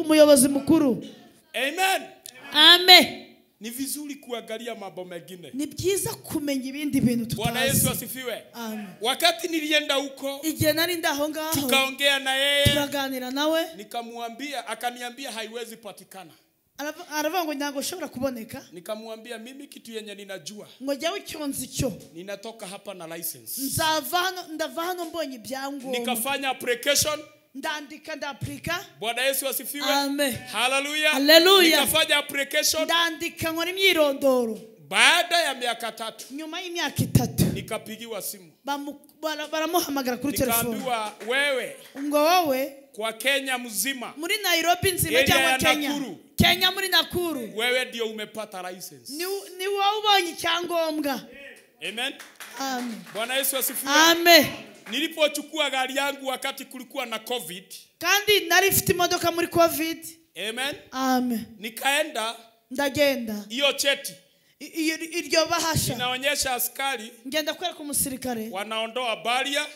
umuyobozi mukuru amen amen, amen ni vizuri kuangalia mambo mengine. Ni byiza kumenya ibindi bintu tutazi. Bwana Yesu asifiwe. Amen. Wakati nilienda huko, igihe nari ndaho ngaho, tukaongea na yeye, tukaganira nawe, nikamwambia, akaniambia haiwezi patikana aravuga ngo ntabwo ushobora kuboneka nikamwambia mimi kitu yenye ninajua ngo jyawe cyonzi cyo ninatoka hapa na license nzava hano ndava hano mbonye ibyangombwa nikafanya application ndaandika ndaapurika bwana yesu asifiwe haleluya haleluya nikafanya application ndaandika nkora imyirondoro baada ya miaka tatu nyuma y'imyaka itatu nikapigiwa simu baramuhamagara kuri telefone wewe ngo wowe kwa Kenya mzima, muri Nairobi nzima cyangwa Kenya Kenya muri Nakuru, wewe ndio umepata license, ni, ni wowe ubonye icyangombwa. Amen. Amen. Bwana Yesu asifiwe. Amen nilipochukua gari yangu wakati kulikuwa na covid kandi nari mfite imodoka muri covid amen amen nikaenda ndagenda iyo cheti iryo bahasha inaonyesha askari ngenda wanaondoa baria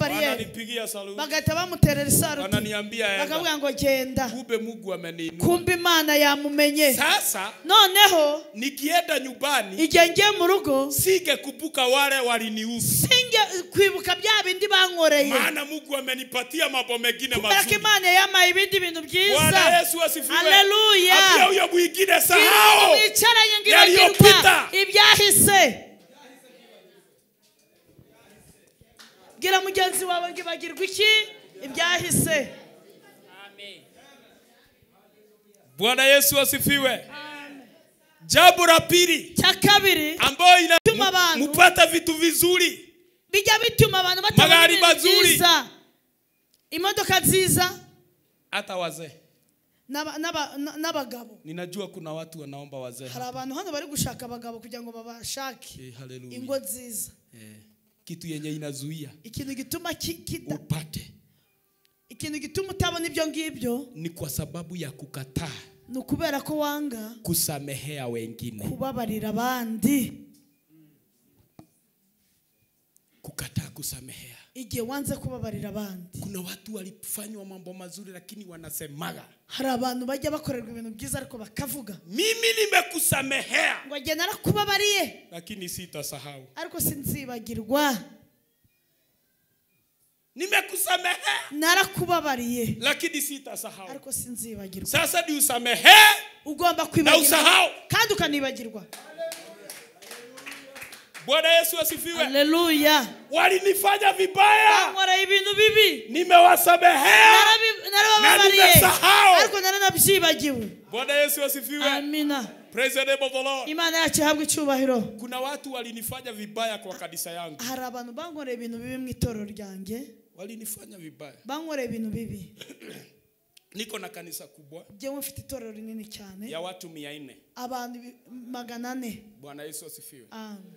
wananipigia saluti bagahita bamuterera isaruti wananiambia enda bakavuga ngo genda kumbe Mungu ameniinua kumbe Imana yamumenye sasa noneho nikienda nyumbani igihe mu rugo singe kubuka wale waliniuza singe kwibuka bya bindi bankoreye maana Mungu amenipatia mambo mengine mazuri baraka Imana yamaye ibindi bintu byiza Bwana Yesu asifiwe haleluya apia huyo mwingine sahau mwicaranye ngira kwibagirwa ibyahise gira mugenzi wawe ngo ibagirwe iki ibyahise bwana yesu asifiwe jambo la pili cha kabiri ambayo vitu vizuri bijya bituma abantu batabona magari mazuri imodoka nziza hata wazee n'abagabo ninajua kuna watu wanaomba wazee hari abantu hano bari gushaka abagabo kugira ngo babashake eh, ingo nziza eh, kitu yenye inazuia ikintu gituma kida upate ikintu gituma utabona ibyo ngibyo ni kwa sababu ya kukata. ni ukubera ko wanga kusamehea wengine kubabarira abandi kukataa kusamehea. Igihe wanze kubabarira abandi. Kuna watu walifanywa mambo mazuri lakini wanasemaga. Hari abantu bajya bakorerwa ibintu byiza ariko bakavuga. Mimi nimekusamehea. Ngo jye narakubabariye. Lakini sitasahau. Ariko sinzibagirwa. Nimekusamehea. Narakubabariye. Lakini sitasahau. Ariko sinzibagirwa. Sasa ni usamehe. Ugomba kwibagirwa. Na usahau. Kandi ukanibagirwa. Bwana Yesu asifiwe. Haleluya. Walinifanya vibaya. ibintu bibi. Nimewasabehea. Na Bwana Yesu asifiwe. Amina. Praise the name of the Lord. Imana yacu ihabwe icyubahiro. Kuna watu walinifanya vibaya kwa yangu. Hari abantu ibintu bibi mu itorero ryanjye. Walinifanya vibaya. ibintu bibi. niko na kanisa kubwa jewe mfite itorero rinini cyane ya watu abantu magana ane bwana yesu asifiwe amen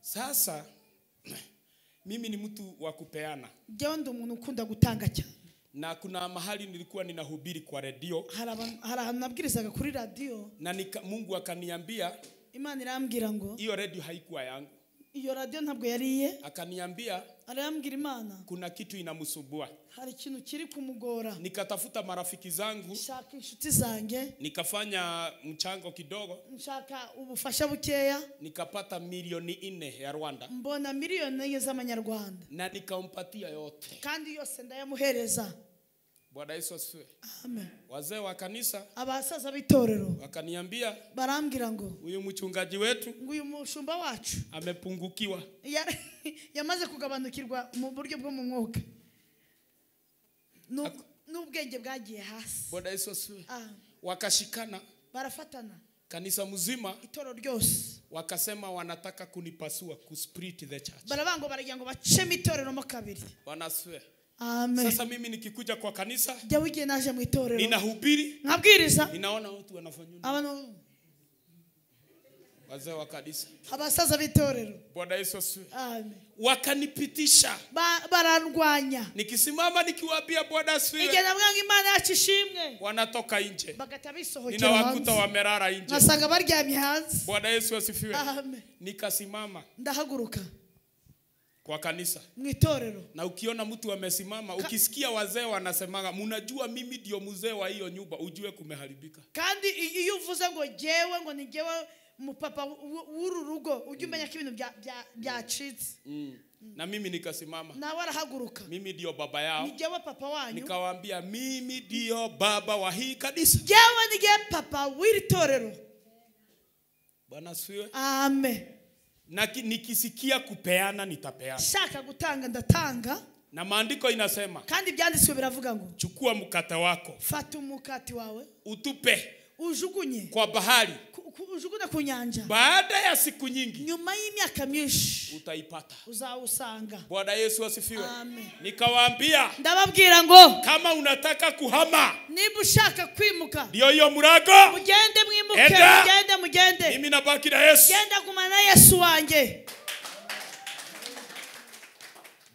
sasa mimi ni mtu wa kupeana. Jewe ndo muntu ukunda gutanga cyane. Na kuna mahali nilikuwa ninahubiri kwa redio. Harahantu nabwirizaga kuri radio. Na nika, Mungu akaniambia Imana irambwira ngo iyo redio haikuwa yangu. Iyo radio ntabwo yariye. Akaniambia arambwira Imana kuna kitu inamsumbua hari ikintu kiri kumugora nikatafuta marafiki zangu nshaka inshuti zanjye nikafanya mchango kidogo nshaka ubufasha bukeya nikapata milioni ine ya rwanda mbona milioni enye z'amanyarwanda na nikampatia yote kandi yose ndayamuhereza Bwana Yesu asifiwe. Wazee wa kanisa abasaza b'itorero bakaniambia barambwira ngo uyu mucungaji wetu uyu mushumba wacu amepungukiwa, yamaze kugabanukirwa mu buryo bwo mu mwuka n'ubwenge bwagiye hasi bwana yesu asiwe ah. wakashikana barafatana kanisa muzima itoro ryose wakasema wanataka kunipasua kusplit the church baravango baragira ngo baceme itorero mo kabiri bwana asiwe Amen. Sasa mimi nikikuja kwa kanisa, jawije naje mu itorero, ninahubiri, nkabwiriza, ninaona watu wanafanywa wazee wa kanisa abasaza b'itorero bwana yesu asiwe amen wakanipitisha barandwanya nikisimama nikiwaambia bwana asiwe igihe namwanga imana yacu ishimwe wanatoka nje bagata bisohokera ninawakuta wamerara nje nasanga baryamye hanze bwana yesu asifiwe amen nikasimama ndahaguruka kwa kanisa mwitorero na ukiona mtu amesimama ukisikia wazee wanasemaga mnajua mimi ndio mzee wa hiyo nyumba ujue kumeharibika kandi iyo uvuze ngo jewe ngo ni jewe mupapa w'uru rugo ujya umenya ko ibintu byacitse mm. Mm. Mm. na mimi nikasimama nawe arahaguruka mimi ndio baba yao nijewe papa wanyu nikawaambia mimi ndio baba wa hii kanisa jewe ndiye papa w'iri torero bwana siwe ame na nikisikia kupeana nitapeana shaka gutanga ndatanga na maandiko inasema kandi ibyanditswe biravuga ngo chukua mkate wako fata umukati wawe utupe ujugunye kwa bahari ujugunya ku baada ya siku nyingi nyuma miaka myinshi utaipata uzawusanga bwana yesu asifiwe nikawaambia ndababwira ngo kama unataka kuhama niba ushaka kwimuka ndiyo hiyo murago mugende mwimuke mugende mugende mimi nabaki na yesu genda gumana yesu wanjye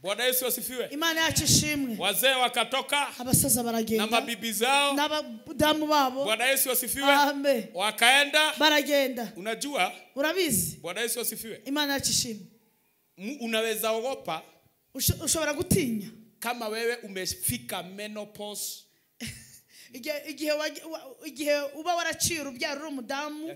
bwana yesu asifiwe imana yacu ishimwe wazee wakatoka abasaza baragenda na mabibi zao n'abadamu babo bwana yesu asifiwe amen wakaenda baragenda unajua urabizi bwana yesu asifiwe imana yacu ishimwe unaweza ogopa ushobora gutinya kama wewe umefika menopause igihe uba waraciye urubyaro uri umudamu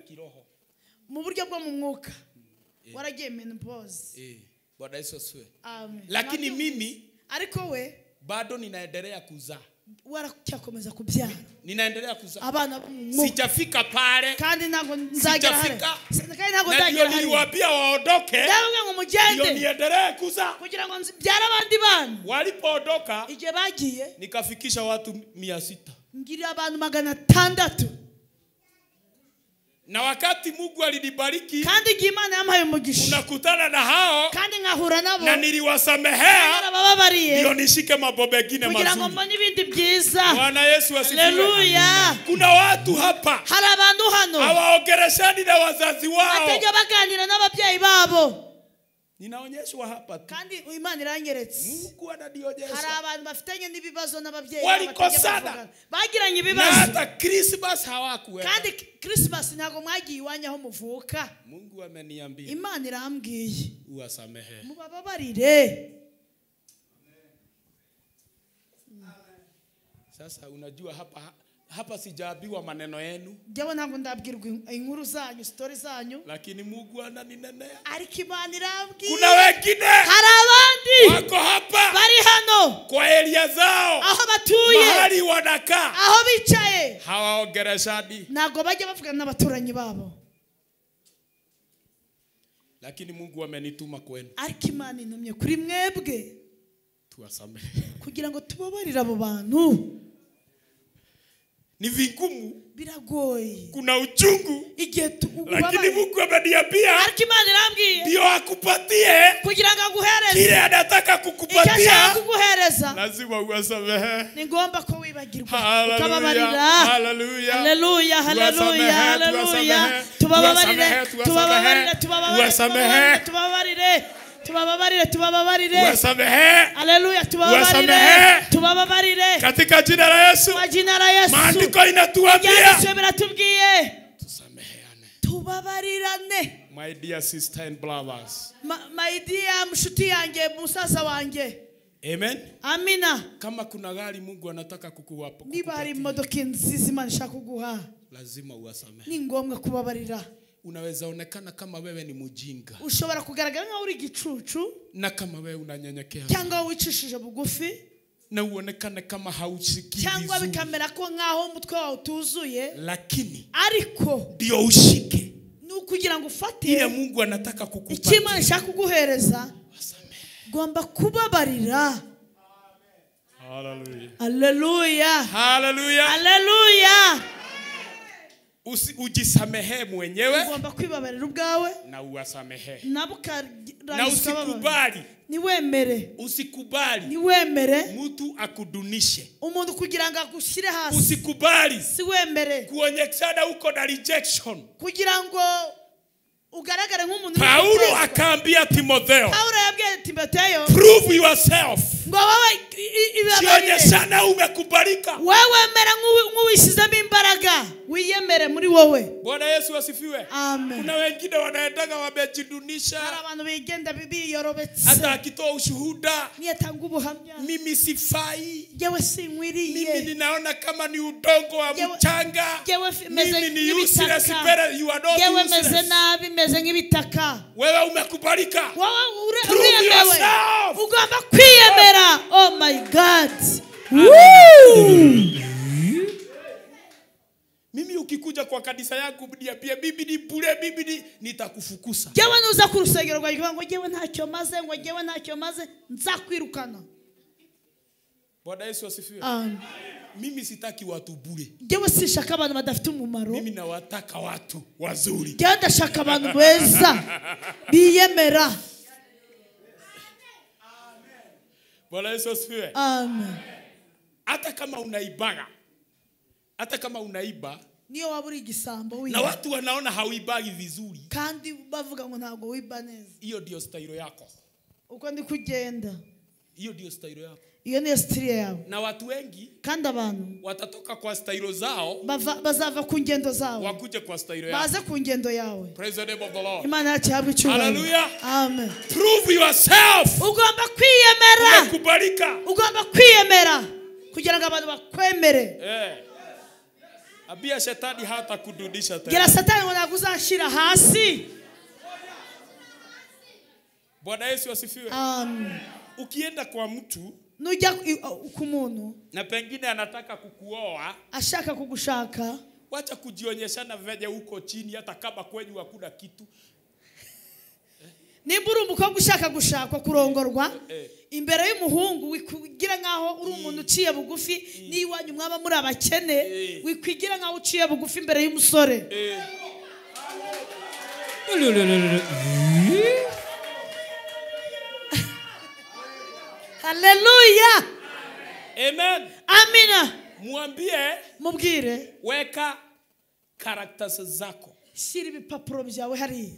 mu buryo bwo mu mwuka mm. eh. waragiye menopause eh. Bwana Yesu asifiwe. Amen. Um, Lakini mimi ariko we bado ninaendelea kuzaa warakomeza kubyara ninaendelea kuzaa abana sijafika pale kandi ntabwo nzagera hare kandi ntabwo nzagera hare niliwaambia waondoke ndavuga ngo mugende ndio niendelee kuzaa kugira ngo mbyare abandi bana walipoondoka ije bagiye nikafikisha watu 600 ngiri abantu 600 na wakati Mungu alinibariki kandi igihe Imana yampaye umugisha unakutana na hao kandi nkahura nabo na niliwasamehea narabababariye ndio nishike mambo mengine mazuri kugira ngo mbone ibindi byiza. Bwana Yesu asifiwe. Haleluya. Kuna watu hapa, hari abantu hano abaongereshani na wazazi wao batajya baganira n'ababyeyi babo ninaonyeshwa hapa tu kandi imana iranyeretse mungu ananionyesha hari abantu bafitanye n'ibibazo n'ababyeyi walikosana bagiranye ibibazo na hata krismas hawakuwepo kandi krismas ntabwo mwagiye iwanya aho muvuka mungu ameniambia imana irambwiye uwasamehe mubababarire sasa unajua hapa hapa sijaambiwa maneno yenu, jyewe ntabwo ndabwirwa inkuru zanyu sitori zanyu, lakini Mungu ananinenea. ariko Imana irambwira Kuna wengine hari abandi wako hapa bari hano kwa elia zao, aho batuye mahali wanaka aho bicaye hawaongeleshani, ntabwo bajya bavugana n'abaturanyi babo lakini Mungu amenituma kwenu ariko Imana intumye kuri mwebwe tuwasamehe kugira ngo tubabarire abo bantu ni vigumu, biragoye, kuna uchungu, lakini Mungu ameniambia ndio akupatie kugira ngo aguhereze kile anataka kukupatia, kukuhereza lazima uwasamehe. Ni ngomba ko wibagirwa ukababarira. Haleluya, haleluya, haleluya, haleluya, tubababarire, tubababarire, tubababarire, tubababarire tubababarire tubababarire uwasamehe haleluya katika jina la Yesu kwa jina la Yesu maandiko inatuambia Yesu tusameheane tubabarirane my dear sister and brothers Ma, my dear mshuti yange musaza wange Amen. Amina. Kama kuna gari Mungu anataka kukuwapo. Niba hari imodoka nziza Imana kuguha. Lazima uwasamehe. Ni ngombwa kubabarira. unaweza onekana kama wewe ni mujinga ushobora kugaragara nkaho uri igicucu na kama wewe unanyenyekea cyangwa wicishije bugufi na uonekane kama hausikii cyangwa bikamera ko nkaho umutwe wawe utuzuye lakini ariko ndio ushike ni ukugira ngo ufate ile mungu anataka kukupatia ikimana ishaka kuguhereza ugomba kubabarira Hallelujah. Hallelujah. Hallelujah. ujisamehe mwenyewe ugomba kwibabarira ubwawe na uwasamehe na usikubali niwemere usikubali niwemere mtu akudunishe umuntu kugira ngo agushyire hasi usikubali siwemere kuonyeshana uko na rejection kugira ngo ugaragare nk'umuntu paulo akambia timotheo paulo yabwiye timotheo prove yourself ngo wowe ibabarire sana umekubalika wewe mera nk'uwishyizemo imbaraga wiyemere muri wowe bwana yesu asifiwe amen kuna wengine wanaendaga wamejidunisha wala abantu bigenda biyorobetse hata akitoa ushuhuda niyatanga ubuhamya mimi sifai jewe sinkwiriye mimi ninaona kama ni udongo wa mchanga mimi ni useless mbele you are not jewe meze nabi meze nk'ibitaka wewe umekubalika wewe uremewe ugomba kwiyemera Hallelujah. Oh my God. mimi ukikuja kwa kanisa yangu pia bibidi bure bibidi nitakufukuza jewe nuza ku kwa rwanjye jewe na maze ngo jewe ntacyo nza kuirukana. bwana yesu asifiwe amen mimi sitaki watu bure. Jewe si sishaka abantu madafitu mumaro. Mimi nawataka watu wazuri. Jewe ndashaka abantu beza biyemera. Bwana Yesu asifiwe. Amen. Hata kama unaibaga, hata kama unaiba niyo waburi uri igisambo na watu wanaona hauibagi vizuri kandi bavuga ngo ntago wiba neza Iyo ndio style yako uko ndi kugenda Iyo ndio style yako iyo ni style yao na watu wengi kandi abantu watatoka kwa style zao bazava ku ngendo zao. wakuje kwa style yao baze ku ngendo yawe praise the name of the lord imana yacu yahabwa icyubahiro hallelujah amen prove yourself ugomba ugomba kwiyemera kugira ngo abantu bakwemere eh. abiya shetani hata kududisha tena. Gira shetani ngo nakuzashira hasi. Bwana Yesu asifiwe. Amen. Ukienda kwa mtu nujya uh, ku muntu na pengine anataka kukuoa, ashaka kukushaka, wacha kujionyeshana venye huko chini, hata kama kwenyu hakuna kitu nimba uri umukobwa ushaka gushaka kurongorwa eh, eh, eh. imbere y'umuhungu wikwigira nkaho uri umuntu uciye bugufi mm. n'iwanyu mwaba muri abakene wikwigira nkaho uciye bugufi imbere y'umusore haleluya amina mwambie mubwire weka karagitasi zako shyira ibipapuro byawe hariya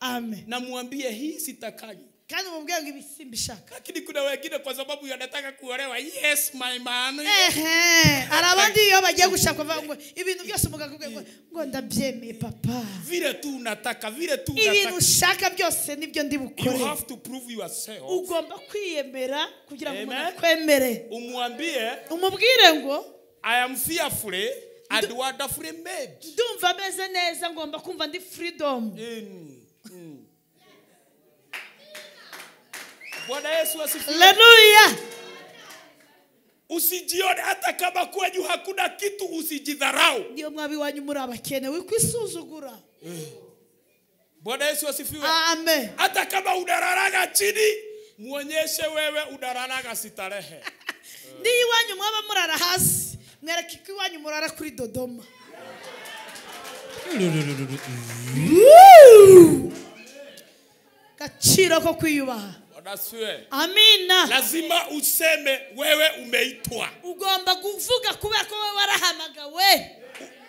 Amen. Na mwambie hii sitakaji kandi mubwire ngo ibi simbishaka lakini kuna wengine kwa sababu yanataka kuolewa yes my man ehe arabandi iyo bagiye gushaka ngo ibintu byose mugakubwira ngo ngo ndabyemeye papa vile tu unataka vile tu unataka ibintu ushaka byose nibyo ndi bukore you have to prove yourself ugomba kwiyemera kugira ngo umuntu akwemere umwambie umubwire ngo i am fearfully and wonderfully made ndumva meze neza ngomba kumva ndi freedom in Bwana Yesu asifiwe. Haleluya. Usijione hata kama kwenyu hakuna kitu, usijidharau. Ndio mwabi wanyu murabakenewe kwisuzugura. Eh. Bwana Yesu asifiwe. Amen. Hata kama unalalaga chini, muonyeshe wewe unalalaga sitarehe. Ni wanyu mwaba murara hasi, mwereke ko wanyu murara kuri Dodoma. Gaciro ko kwiyubaha. Nabasue. Amina. Lazima useme wewe umeitwa. Ugomba kuvuga kubera ko wewe warahamagawe.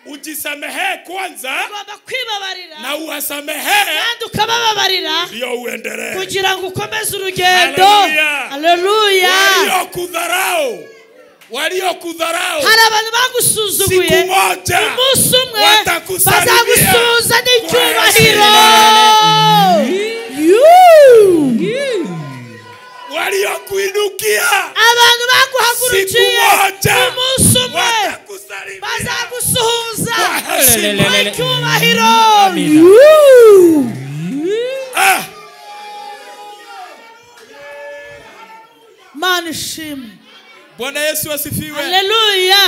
Ujisamehe kwanza. Ugomba kwibabarira. Na uwasamehe. Kandi ukabababarira. Ndio uendelee. Kugira ngo ukomeze urugendo. Haleluya. Waliokudharau waliokudharau, hari abantu bagusuzuguye, ni umwe bazagusuhuza You. waliokuinukia abantu bakuhagurukiye umunsi umwe bazagusuhuza mu cyubahiro ah. ah. mana ishimwe bwana yesu asifiwe haleluya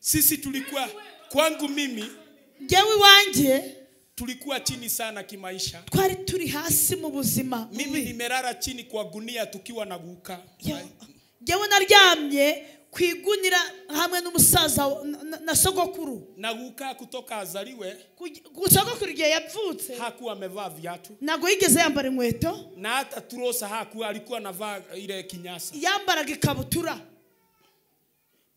sisi tulikuwa kwangu mimi jewe wanjye tulikuwa chini sana kimaisha twari turi hasi mu buzima mimi nimerara chini kwa gunia tukiwa na guka ngewe naryamye kwigunira hamwe n'umusaza na sogokuru naguka kutoka azaliwe sogokuru igihe yapfutse hakuwa amevaa viatu ntabwo yigeze yambara inkweto na hata turosa hakuwa alikuwa anavaa ile kinyasa yambaraga ikabutura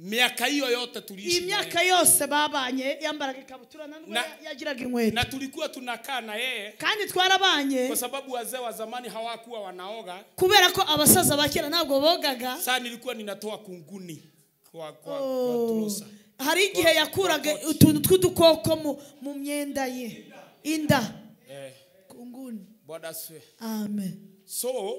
imyaka hiyo yote tuliishi miaka yose babanye yambaraga ikabutura na nguo yagiraga inkweto na tulikuwa tunakaa na yeye kandi twarabanye kwa sababu wazee wa zamani hawakuwa wanaoga kubera ko abasaza bakera ntabwo bogaga saa nilikuwa ninatoa kunguni kwa kwa, kwa oh. hari igihe yakuraga utuntu tw'udukoko mu myenda ye inda eh. kunguni amen so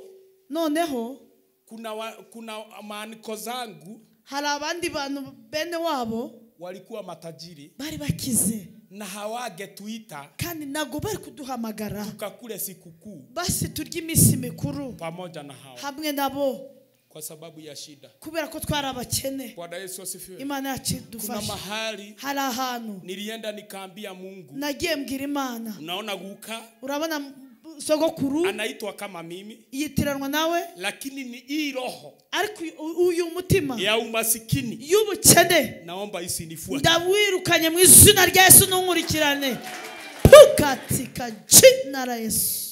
noneho kuna kuna maandiko zangu hari abandi bantu bene wabo walikuwa matajiri bari bakize na hawage twita kandi ntabwo bari kuduhamagara tukakule sikukuu basi turya iminsi mikuru pamoja na hao hamwe nabo kwa sababu ya shida kubera ko twari abakene bwana yesu asifiwe imana yacu idufashe kuna mahali hari ahantu nilienda nikaambia mungu nagiye mbwira imana unaona guka urabona sogokuru anaitwa kama mimi yitiranwa nawe lakini ni hii roho ariko uyu mutima ya umasikini y'ubukene naomba isinifuate ndawirukanye mu izina rya Yesu n'unkurikirane pukatika jina la Yesu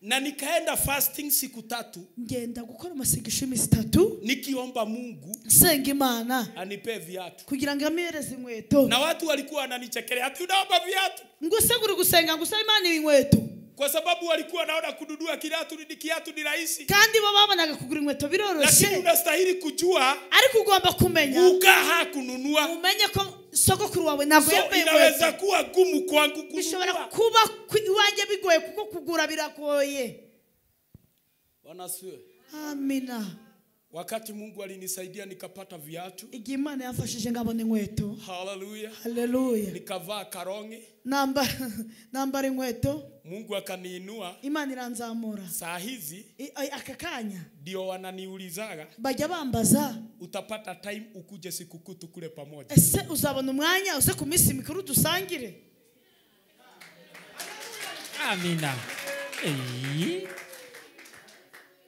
na nikaenda fasting siku tatu, ngenda gukora amasengesho iminsi itatu, nikiomba Mungu senga Imana anipe viatu kugira ngo amereze inkweto. Na watu walikuwa wananichekelea ati unaomba viatu, nguse uri gusenga, nguse Imana inkweto kwa sababu walikuwa naona kududua kiatu ni kiatu ni rahisi kandi bo babonaga kugura inkweto biroroshye lakini unastahili kujua ariko ugomba kumenya ukaha kununua umenye ko sogokuru wawe ntabwo so, yambaye inaweza kuwa gumu kwangu kununua bishobora kuba iwanjye bigoye kuko kugura biragoye bwana siwe amina wakati Mungu alinisaidia nikapata viatu. Igihe Imana yamfashije ngabona inkweto. Haleluya. Haleluya. Nikavaa karonge Namba nambara inkweto. Mungu akaniinua. Imana iranzamura. Saa hizi akakanya ndio wananiulizaga. Bajya bambaza. Utapata time ukuje siku kuu pamoja. Ese uzabona umwanya uze ku minsi mikuru dusangire. Amina. Hey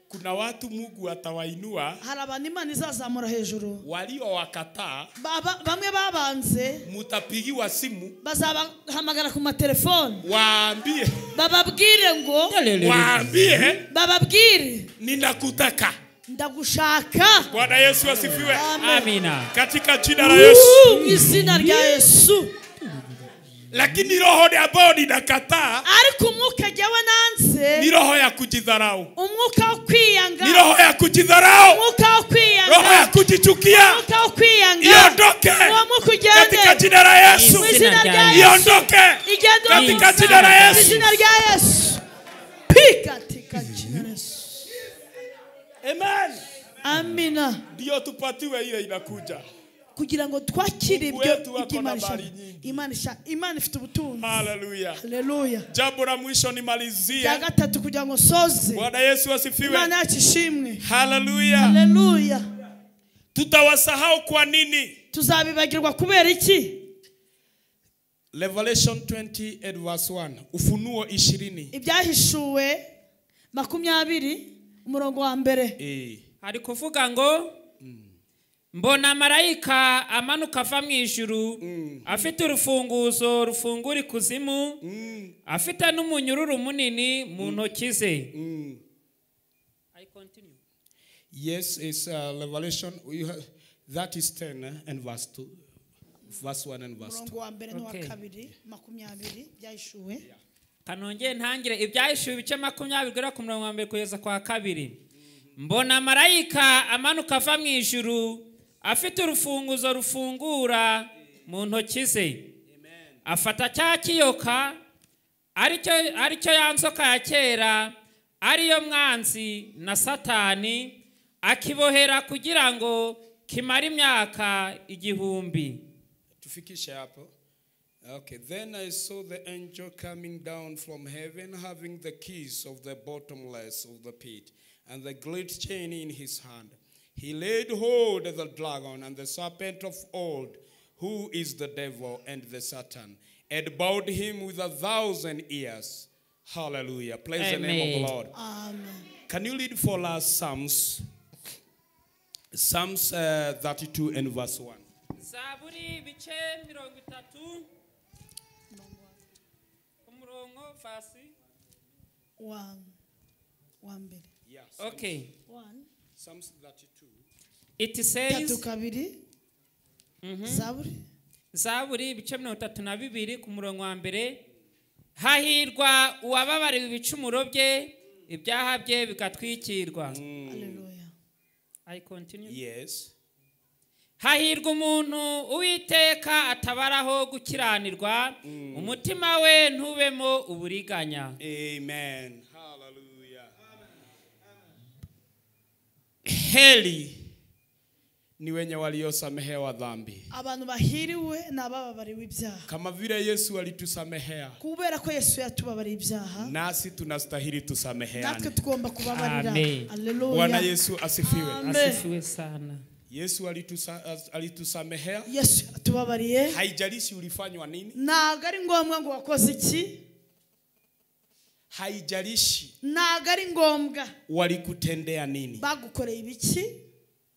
kuna watu Mungu atawainua, hari abantu Imana izazamura hejuru, waliowakataa baba bamwe babanze, mutapigiwa simu, bazabahamagara ku matelefoni, waambie bababwire ngo waambie bababwire ninakutaka ndagushaka. Bwana Yesu asifiwe, amina, katika jina la Yesu, jina la Yesu lakini roho ni ambayo ninakataa ariko umwuka jyewe nanze ni roho ya kujidharau umwuka wo kwiyanga ni roho ya kujidharau umwuka wo kwiyanga roho ya kujichukia umwuka wo kwiyanga iondoke uwo mwuka katika jina la Yesu iondoke igende katika jina la Yesu jina la Yesu pika katika jina la Yesu amen amina ndio tupatiwe ile inakuja kugira ngo twakire ibyo imana ifite ubutunzi haleluya jambo la mwisho nimalizie ya gatatu kugira ngo soze bwana yesu asifiwe imana yacu ishimwe haleluya haleluya tutawasahau kwa nini tuzabibagirwa kubera iki Revelation 20 verse 1 ufunuo 20 ibyahishuwe makumyabiri umurongo wa mbere eh. ari kuvuga ngo mbona marayika amanuka ava mu ijuru mm. afite urufunguzo rufungura ikuzimu mm. afite n'umunyururu munini mu mm. ntoki ze Yes, it's uh, Revelation. Have, that is 10 eh, and verse 2. Verse 1 and verse 2. Okay. ntangire ibyahishuwe ibice makumyabiri guhera ku mirongo mbere kugeza kwa kabiri mbona marayika amanuka ava mu ijuru afite urufunguzo rufungura mu ntoki ze afata cya kiyoka aricyo ya nzoka ya kera ariyo mwanzi na satani akibohera kugira ngo kimare imyaka igihumbi tufikishe hapo Okay, then I saw the angel coming down from heaven having the keys of the bottomless of the pit and the great chain in his hand. He laid hold of the dragon and the serpent of old, who is the devil and the Satan, and bowed him with a thousand ears. Hallelujah. Praise Amen. the name of the Lord. Amen. Can you read for us Psalms? Psalms uh, 32 and verse 1. One. One bit. Yes. Okay. One. Psalms 32. it says tatu kabiri mhm. zaburi zaburi ibice mirongo itatu na bibiri ku murongo wa mbere hahirwa uwababariwe ibicumuro bye ibyaha bye bigatwikirwa mm. hahirwa umuntu uwiteka atabaraho gukiranirwa mm. umutima we ntubemo uburiganya heri ni wenye waliosamehewa dhambi. Abantu bahiriwe nabababariwe ibyaha. Kama vile Yesu alitusamehea. Kubera ko Yesu yatubabariye ibyaha. Nasi tunastahili tusameheane. Natwe tugomba kubabarira. Haleluya. Bwana Yesu asifiwe. Asifiwe sana. Yesu alitusa, alitusamehea. Yesu atubabariye. Haijalishi ulifanywa nini. Ntabwo ari ngombwa ngo wakoze iki. Haijalishi. Ntabwo ari ngombwa. Walikutendea nini. Bagukoreye ibiki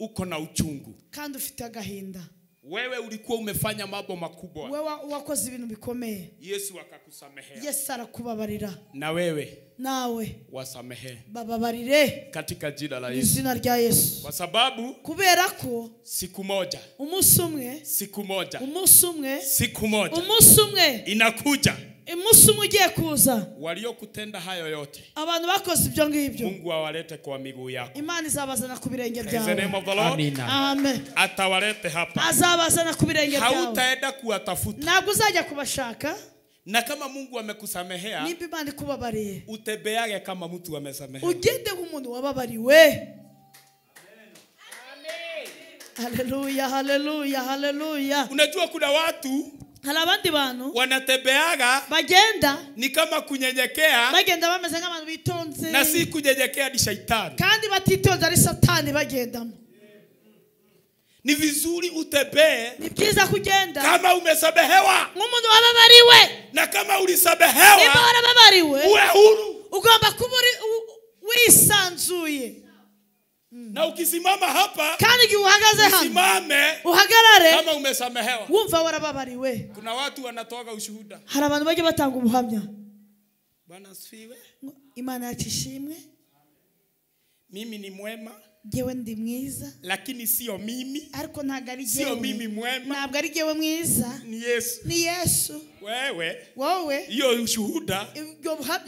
uko na uchungu kandi ufite agahinda wewe ulikuwa umefanya mambo makubwa wewe wakoze ibintu bikomeye yesu akakusamehea yesu arakubabarira na wewe nawe wasamehe bababarire katika jina la yesu jina rya yesu kwa sababu kubera ko siku moja umunsi umwe siku moja umunsi umwe siku moja umunsi umwe inakuja umunsi e umwe ugiye kuza waliokutenda hayo yote abantu bakoze ibyo ngibyo mungu awalete kwa miguu yako imana izabazana ku Amen. byawe atawalete hapa azabazana ku birenge byawe hautaenda kuwatafuta ntabwo uzajya kubashaka na kama mungu amekusamehea nimba imana ikubabariye Utebeage kama mtu amesamehewa ugende nk'umuntu wababariwe Hallelujah, hallelujah, hallelujah. unajua kuna watu hari bantu wanatembeaga bagenda ni kama kunyenyekea bagenda bameze nk'abantu bitonze na si kunyenyekea ni shaitani kandi batitonze ari satani bagendamo ni vizuri utembee, ni byiza kugenda kama umesabehewa nk'umuntu wababariwe, na kama ulisamehewa, niba warababariwe, uwe huru, ugomba kuba uri wisanzuye Mm. na ukisimama hapa kandi igihe uhagaze hano usimame uhagarare kama umesamehewa wumva warababariwe kuna watu wanatoaga ushuhuda hari abantu bajya batanga ubuhamya bwana asifiwe imana yacu ishimwe mimi ni mwema jewe ndi mwiza lakini sio mimi ariko ntabwo ari sio mimi mwema ntabwo ari jewe mwiza ni yesu ni yesu wewe wewe iyo ushuhuda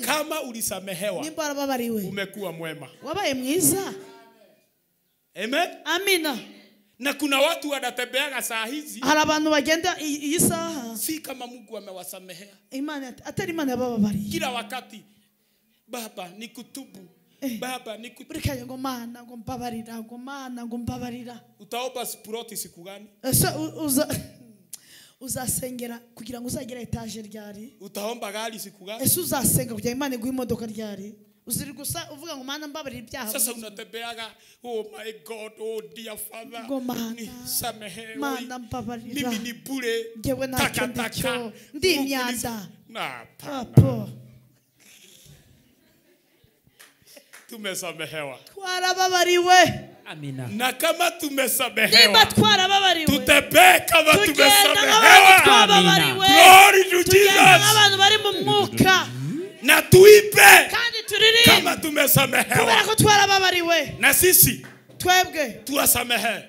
kama ulisamehewa nimbara babariwe umekuwa mwema wabaye mwiza Amen. Amina. Na kuna watu wanatembeaga saa hizi. Hala abantu bagenda iyi saha. Si kama Mungu amewasamehea. Imani atari baba bari. Kila wakati baba nikutubu. Eh. Baba nikutubu. Urekaje ngo mana ngo mbabarira ngo mana ngo mbabarira. Utaomba spuroti siku gani? Eh, Sasa uza uzasengera kugira ngo uzagera etage ryari? Utaomba gari siku gani? Ese eh, uzasenga kugira Imana guhimo doka ryari? uziri gusa sasa unatembeaga oh my god oh dear father ngo samehe mimi ni bure ngewe ntacyo ndicyo ndi imyanda hapana tumesamehewa twarababariwe Amina. Na kama tumesamehewa. Niba twarababariwe. Tutembee kama tumesamehewa. Amina. Glory to Jesus. Tugenda abantu bari mu mwuka. Na tuipe. Kandi kama tumesamehewa kubera babariwe na sisi twebwe tuwasamehe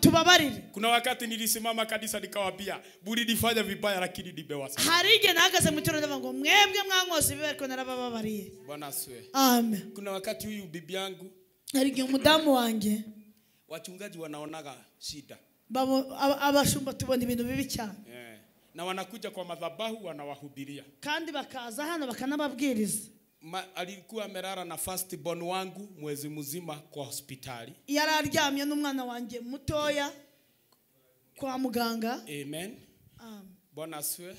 tubabarire. Kuna wakati nilisimama kanisa nikawambia mulilifanya vibaya lakini nimewasa. Harige nahagaze mu cyondo ndavuga mwebwe mwankoze bibi ariko narabababariye. Bwana swe Amen. Kuna wakati huyu bibi yangu harige mudamu wanjye wachungaji wanaonaga shida. Babo abashumba tubona ibintu bibi cyane. Eh, na wanakuja kwa madhabahu wanawahubiria. Kandi bakaza hano bakanababwiriza ma, alikuwa amelala na born wangu mwezi mzima kwa hospitali yararyamye n'umwana wanjye mutoya kwa muganga amen um. bona swe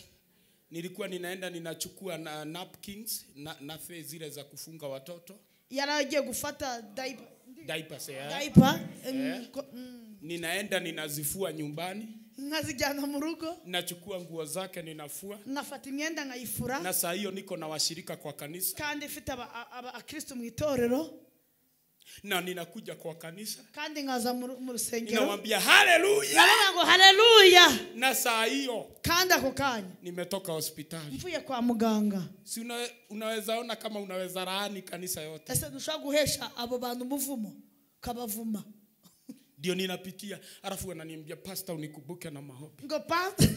nilikuwa ninaenda ninachukua na napkins na, na fe zile za kufunga watoto yaragiye gufata diaper diaper, yeah. diaper. Yeah. Mm. mm. ninaenda ninazifua nyumbani nazijana murugo nachukua nguo zake ninafua nafata imyenda nkayifura na saa hiyo niko na washirika kwa kanisa kandi fite akristu mwitorero na ninakuja kwa kanisa kandi ngaza mu rusengero haleluya ngo haleluya na saa hiyo kandi ako kanya nimetoka hospitali mvuye kwa muganga si una, unaweza ona kama unaweza raani kanisa yote ese dushobora guhesha abo bantu muvumo kabavuma ndio ninapitia alafu ananiambia pasta unikumbuke na maombi ngo pasta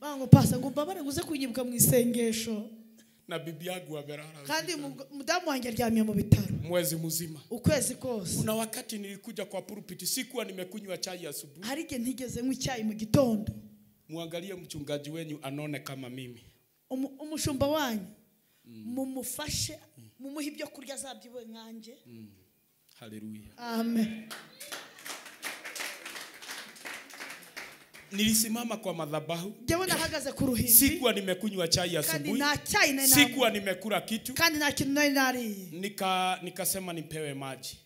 wango pasta ngo baba nguze kunyibuka mu isengesho na bibi yangu amelala kandi mudamu wange aryamye mu bitaro mwezi muzima ukwezi kose kuna wakati nilikuja kwa pulpit sikuwa nimekunywa chai asubuhi harige ntigeze nywa chai mu gitondo muangalie mchungaji wenyu anone kama mimi um, umushumba wanyu mumufashe mumuhe ibyo kurya zabyiwe nkanjye mm. haleluya amen nilisimama kwa madhabahu. Sikuwa nimekunywa chai asubuhi. Na Sikuwa nimekula kitu. Nika nikasema nipewe maji.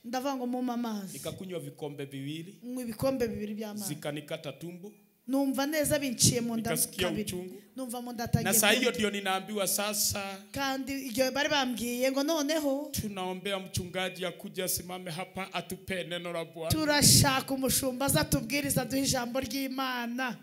Nikakunywa vikombe viwili. vikombe viwili vya maji. Zikanikata tumbo numva neza binciye mu nda kabiri numva mu nda na saa hiyo ndio ninaambiwa sasa kandi iyo bari bambwiye ngo noneho tunaombea mchungaji akuja simame hapa atupe neno la Bwana turashaka umushumba azatubwiriza duha ijambo ry'Imana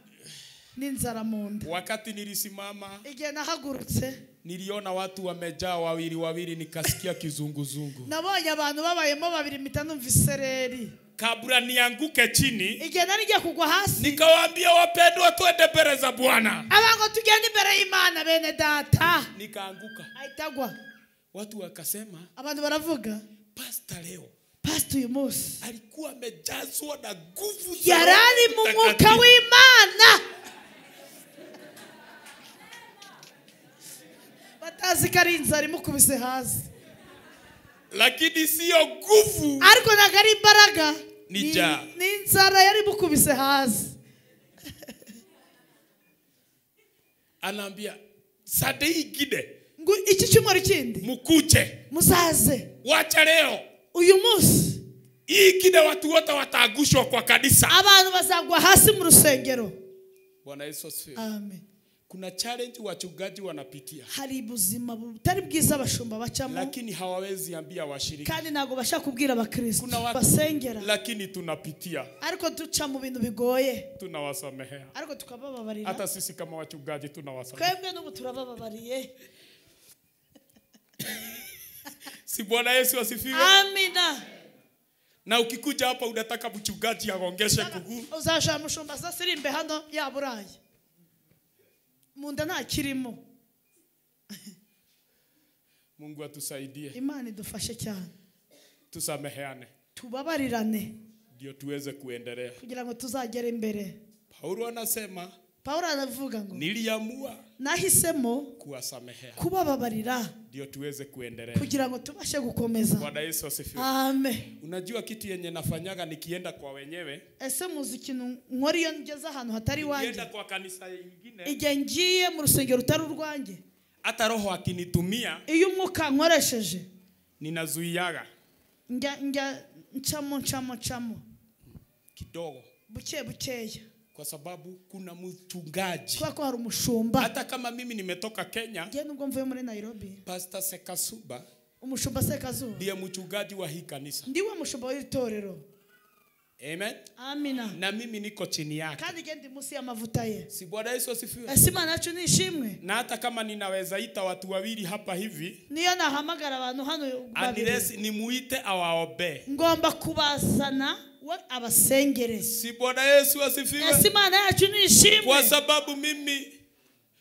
n'inzara mu nda wakati nilisimama igihe nahagurutse niliona watu wamejaa wawili wawili nikasikia kizunguzungu nabonye abantu babayemo babiri mpita numva isereri kabla nianguke chini, igenda nija kugwa hasi, nikawaambia wapendwa, twende mbele za Bwana, abango tugende mbele Imana bene data. Nikaanguka aitagwa, watu wakasema, abantu baravuga pastor leo Pastor Yemos alikuwa amejazwa na nguvu yarani mumwuka w'Imana batazikarinza arimukubise hasi lakini siyo nguvu ariko ntabwo ari imbaraga ni inzara yari imukubise hasi anambia sade ingine ngo iki cyumweru kindi mukuche muzaze wacha leo uyu munsi ingine watu wote wataangushwa kwa kanisa abantu bazagwa hasi mu rusengero bwana yesu asifiwe amen kuna challenge wachungaji wanapitia hari buzima butari bwiza abashumba bacamo lakini hawawezi ambia washirika kandi ntago bashaka kubwira abakristo basengera lakini tunapitia ariko tuca mu bintu bigoye tunawasamehea ariko tukabababarira hata sisi kama wachungaji tunawasamehea twebwe n'ubu turabababariye si bwana yesu asifiwe amina na ukikuja hapa unataka mchungaji aongeshe kuguu uzasha mshumba sasa rimbe hano yaburaye mu nda nta kirimo mungu imana idufashe cyane tusameheane tubabarirane ndio tuweze kuendelea kugira ngo tuzagere imbere paulo anasema paulo aravuga ngo niliamua nahisemo kuwasamehea kubababarira ndio tuweze kuendelea kugira ngo tubashe gukomeza bwana yesu asifiwe amen unajua kitu yenye nafanyaga nikienda kwa wenyewe ese muzi ikintu nkora iyo ngeze ahantu hatari wanjye kwa kanisa yingine igihe ngiye mu rusengero rutari urwanjye ataroho akinitumia iyo umwuka nkoresheje ninazuiyaga njya njya nchamo nchamo nchamo kidogo buke bukeya kwa sababu kuna mchungaji kwa kwa umushumba hata kama mimi nimetoka Kenya je nubwo mvuye muri Nairobi Pastor Sekasuba umushumba Sekazu ndiye mchungaji wa hii kanisa ndiwe wa itorero Amen. Amina. Na mimi niko chini yake. Kadi gendi musi ya mavuta ye. Si Bwana Yesu asifiwe. Asima eh, nacho ni shimwe. Na hata kama ninaweza ita watu wawili hapa hivi. Niyo na hamagara abantu hano babiri. ni muite awaobe. Ngomba kubasana kuba si bwana yesu asifiwe ese kwa sababu mimi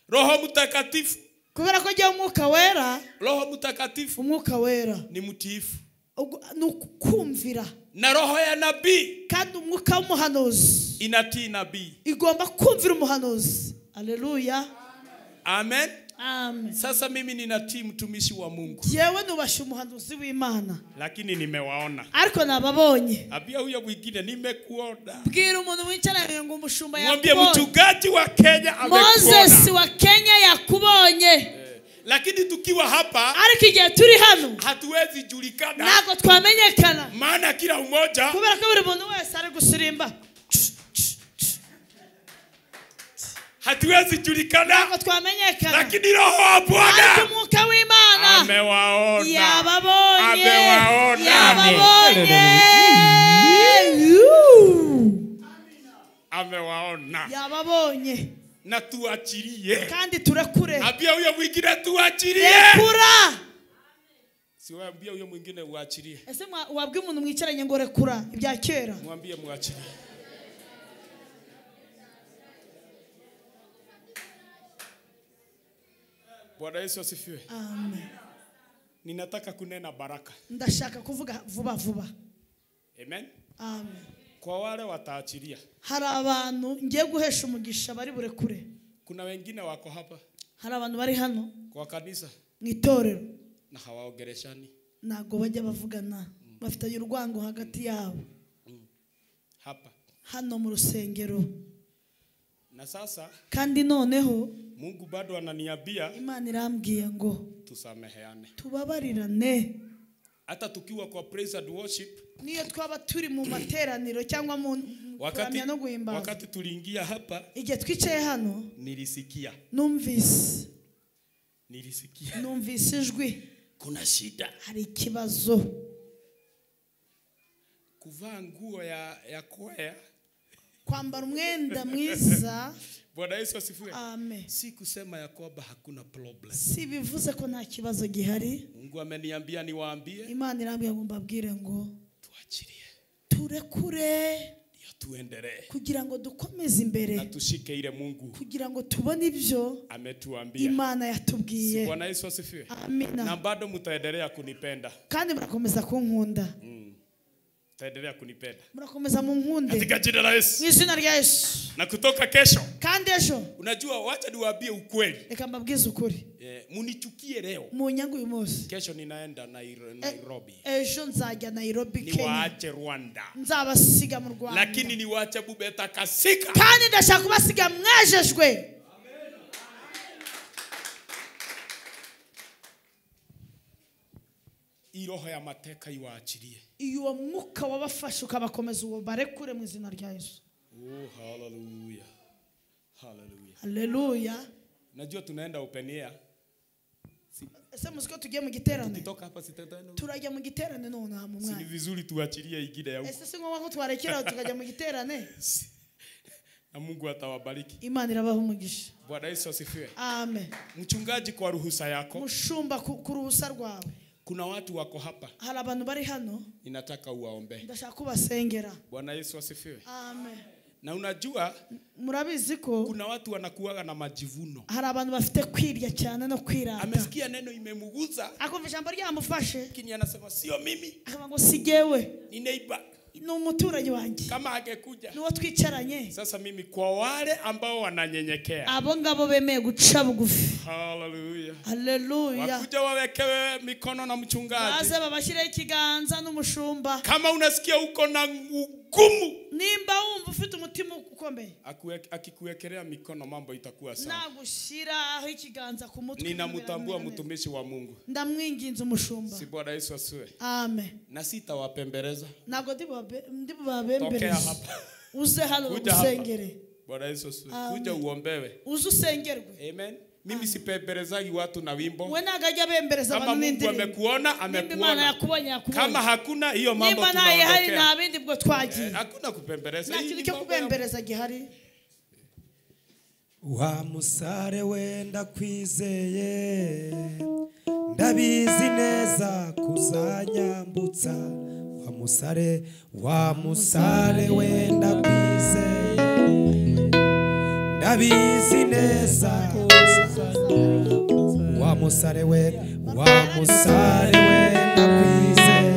roho mtakatifu kubera ko jya umwuka wera roho mutakatifu umwuka wera ni mutifu ni ukumvira na roho ya nabii kandi umwuka w'umuhanuzi inatii nabii igomba kumvira umuhanuzi aleluya amen, amen. Sasa mimi ninatii mtumishi wa Mungu. Yewe nubasha umuhanuzi w'Imana. Lakini nimewaona. Ariko nababonye. Abia huyo mwingine nimekuona. Bwira umuntu wicaranye ngo umushumba yakubonye. Mwambie mchungaji wa Kenya amekuona. Moses wa Kenya yakubonye. Yeah lakini tukiwa hapa ariko igihe turi hano hatuwezi julikana ntabwo twamenyekana mana kila umoja kubera ko buri muntu wese ari gusirimba hatuwezi julikana, lakini Roho wa Bwana amewaona, yababonye, yababonye, amewaona, yababonye na tuachirie, kandi turekure. Ambia huyo mwingine tuachirie, rekura si huyo mwingine uachirie. Ese wabwira umuntu mwicaranye ngo rekura ibya kera, mwambie mwachirie Bwana Yesu asifiwe. Amen. Ninataka kunena baraka. Ndashaka kuvuga vuba vuba. Amen. Amen. Kwa wale wataachilia. Hari abantu ngiye guhesha umugisha bari bure kure. Kuna wengine wako hapa. Hari abantu bari hano. Kwa kanisa. Mu itorero. Na hawaogereshani. Ntabwo bajya bavugana. Mm. Bafitanye urwango hagati yabo. Mm. Hapa. Hano mu rusengero. Na sasa. Kandi noneho. Mungu bado ananiambia, Imana irambwiye ngo tusameheane, tubabarirane. Hata tukiwa kwa praise and worship, niyo twaba turi mu materaniro cyangwa mu wakati, no guhimbaza. Wakati tulingia hapa, igihe twicaye hano, nilisikia, numvise, nilisikia, numvise ijwi, kuna shida, hari ikibazo. Kuvaa nguo ya ya kwaya kwambara umwenda mwiza bwana yesu asifiwe amen si kusema ya kwamba hakuna problem si bivuze ko nta kibazo gihari mungu ameniambia niwaambie imana irambwira ngo mbabwire ngo tuachilie turekure tuendelee kugira ngo dukomeze imbere na tushikeire mungu kugira ngo tubone ibyo ametuambia imana yatubwiye si bwana yesu asifiwe amina na bado mutaendelea kunipenda kandi mnakomeza kunkunda mm taendelea kunipenda mnakomeza mungunde katika jina la Yesu jina la Yesu na kutoka kesho kandesho unajua wacha niwaambie ukweli nikambabgiza ukuri eh, munichukie leo munyangu imosi kesho ninaenda na eh, Nairobi esho eh, nzaja Nairobi Kenya niwaache Rwanda nzaba siga mu Rwanda lakini niwaache bubeta kasika kandi ndashaka kubasiga mwejeshwe iroho y'amateka yiwakiriye uwo mwuka wabafashe ukabakomeza uwo barekure mu izina rya yesu oh haleluya haleluya haleluya najua tunaenda open air sasa muziki tugiye mu giterane tukitoka hapa sitatano turajya mu giterane none ha mu mwana si vizuri tuachilie igida ya eh, sasa si ngowa tuwarekera tukajya mu giterane na Mungu atawabariki. Imani irabaha umugisha. Bwana Yesu asifiwe. Amen. Mchungaji kwa ruhusa yako. Mshumba kuruhusa ruhusa rwawe kuna watu wako hapa hari abantu bari hano ninataka uwaombee ndashaka kubasengera bwana yesu asifiwe amen na unajua murabizi ko kuna watu wanakuaga na majivuno hari abantu bafite kwirya cyane no kwirata amesikia neno imemuguza akumva ijambo ryamufashe kini anasema sio mimi akaba ngo si ni neighbor ni umuturanyi wanjye kama angekuja ni uwo twicaranye sasa mimi kwa abo ngabo bemeye guca bugufi haleluya mikono na mchungaji baze babashyireho ikiganza n'umushumba kama unasikia uko na mgumu nimba wumva ufite umutima ukomeye akikuwekelea mikono mambo itakuwa sawa nagushiraho ikiganza ku mutwe ninamtambua mutumishi wa mungu ndamwinginza umushumba si bwana yesu asiwe amen na sitawapembeleza nago ndibubabembeleza uze hano usengere bwana yesu asiwe kuja uombewe uze usengerwe amen Mimi sipeperezagi watu na wimbo. Wewe nakaja Kama Mungu amekuona amekuona. Kama hakuna hiyo mambo eh, Hakuna kupembereza. gihari. Wa musare we ndakwizeye ndabizi neza kuzanyambutsa wa musare wa musare we ndakwizeye ndabizi neza wamusare we wamusare we nakwize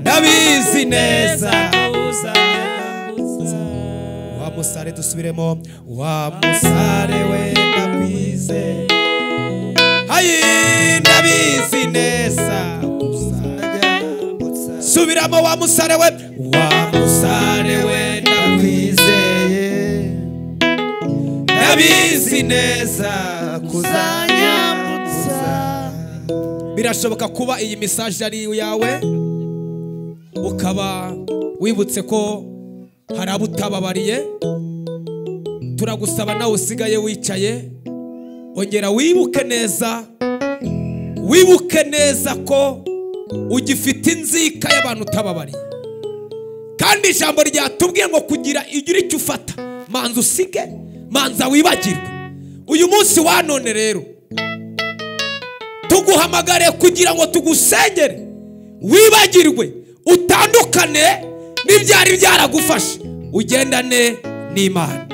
ndabizi neza wamusare dusubiremo wamusare we nakwize hayi ndabizi neza subiramo wamusare we wamusare we ndabizi neza kuzanyambutsa birashoboka kuba iyi misaje ari yawe ukaba wibutse ko hari abo utababariye turagusaba nawe usigaye wicaye ongera wibuke neza wibuke neza ko ugifite inzika y'abantu utababariye kandi ijambo ryatubwiye ngo kugira igira icyo ufata manza usige manza wibagirwe uyu munsi wa none rero tuguhamagare kugira ngo tugusengere wibagirwe utandukane n'ibyari byaragufashe ugendane n'imana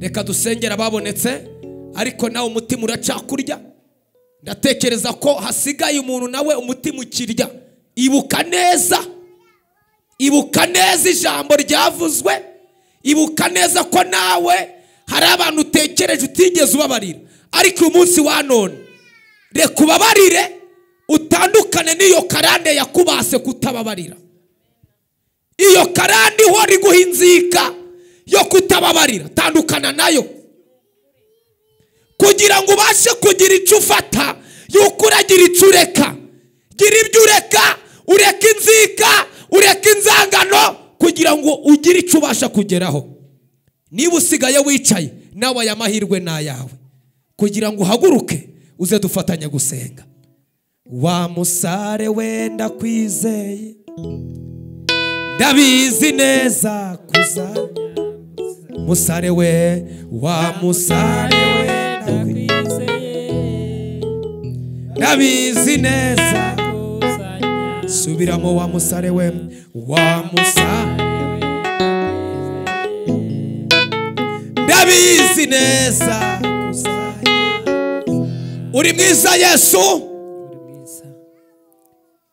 reka dusengera babonetse ariko nawe umutima uracakurya ndatekereza ko hasigaye umuntu nawe umutima ukirya ibuka neza ibuka neza ijambo ryavuzwe ibuka neza ko nawe hari abantu utekereje utigeze ubabarira ariko uyu munsi wanone reka ubabarire utandukane n'iyo karande yakubase kutababarira iyo karande ihora iguha inzika yo kutababarira tandukana nayo kugira ngo ubashe kugira icyo ufata yuko uragira icyo ureka gira ibyo ureka ureka inzika ureka inzangano kugira ngo ugire icyo ubasha kugeraho niba usigaye wicaye nawe aya mahirwe ni ayawe kugira ngo uhaguruke uze dufatanye gusenga wa musare wenda kwizeye ndabizi neza kuza musare we wa musare wenda kwizeye ndabizi neza subiramo wa musare we wa musare ndabizi neza uri mwiza yesu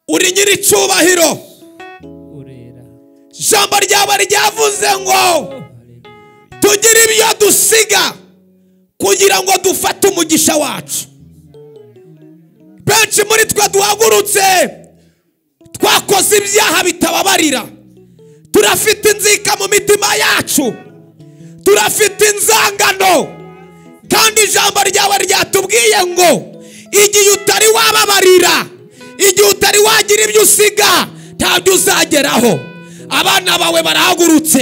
uri nyir'icyubahiro ijambo ryaba ryavuze ngo tugire ibyo dusiga kugira ngo dufate umugisha wacu benshi muri twe duhagurutse twakoze ibyaha bitababarira turafite inzika mu mitima yacu turafite inzangano kandi ijambo ryawe ryatubwiye ngo igihe utari wababarira igihe utari wagira ibyo usiga ntabyo uzageraho abana bawe barahagurutse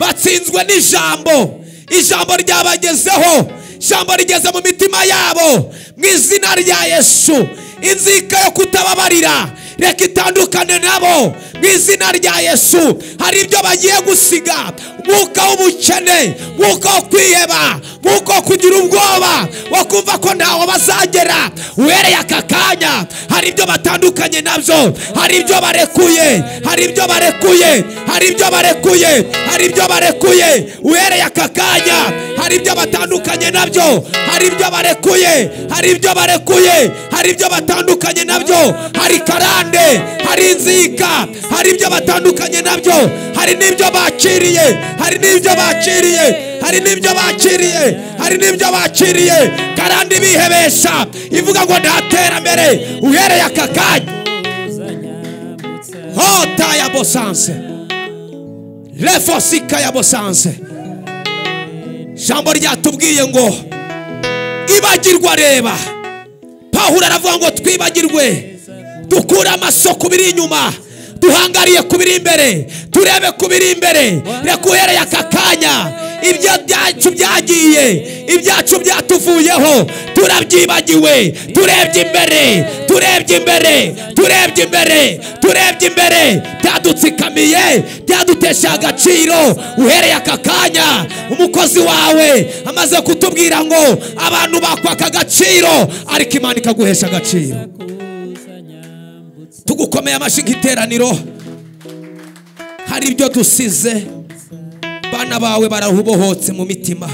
batsinzwe n'ijambo ijambo ryabagezeho ijambo rigeze mu mitima yabo mu izina rya yesu inzika yo kutababarira reka itandukane nabo izina rya yesu hari ibyo bagiye gusiga mwuka w'ubukene mwuka wo kwiheba mwuka kugira ubwoba wo kumva ko ntaho bazagera uhereye aka kanya hari ibyo batandukanye nabyo hari ibyo barekuye hari ibyo barekuye hari ibyo barekuye hari ibyo barekuye uhereye aka kanya hari ibyo batandukanye nabyo hari ibyo barekuye hari ibyo barekuye hari ibyo batandukanye nabyo hari karande hari inzika hari ibyo batandukanye nabyo hari n'ibyo bakiriye hari n'ibyo bakiriye hari n'ibyo bakiriye hari n'ibyo bakiriye kandi bihebesha ivuga ngo nta mbere uhereye aka kanya hota ya bosanse refosika ya bosanse ijambo ryatubwiye ngo ibagirwa reba pahura aravuga ngo twibagirwe dukure amasoko biri inyuma duhangariye ku biri imbere turebe ku biri imbere reka uhereye aka kanya ibyo byacu byagiye ibyacu byatuvuyeho turabyibagiwe turebye imbere turebye imbere turebye imbere turebye imbere byadutsikamiye byadutesha agaciro uhereye aka kanya umukozi wawe amaze kutubwira ngo abantu bakwaka agaciro ariko imana ikaguhesha agaciro tugukomeye amashyi nk'iteraniro hari ibyo dusize bana bawe barahubohotse mu mitima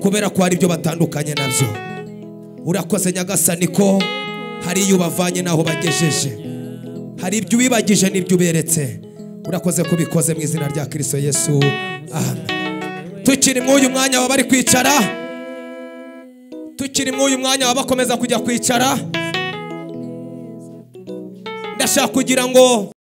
kubera ko hari ibyo batandukanye nabyo urakoze nyagasani ko hari iyo ubavanye n'aho bagejeje hari ibyo ubibagije n'ibyo uberetse urakoze kubikoze mu izina rya kirisito yesu tukiri muri uyu mwanya baba bari kwicara tukiri muri uyu mwanya baba bakomeza kujya kwicara bashaka kugira ngo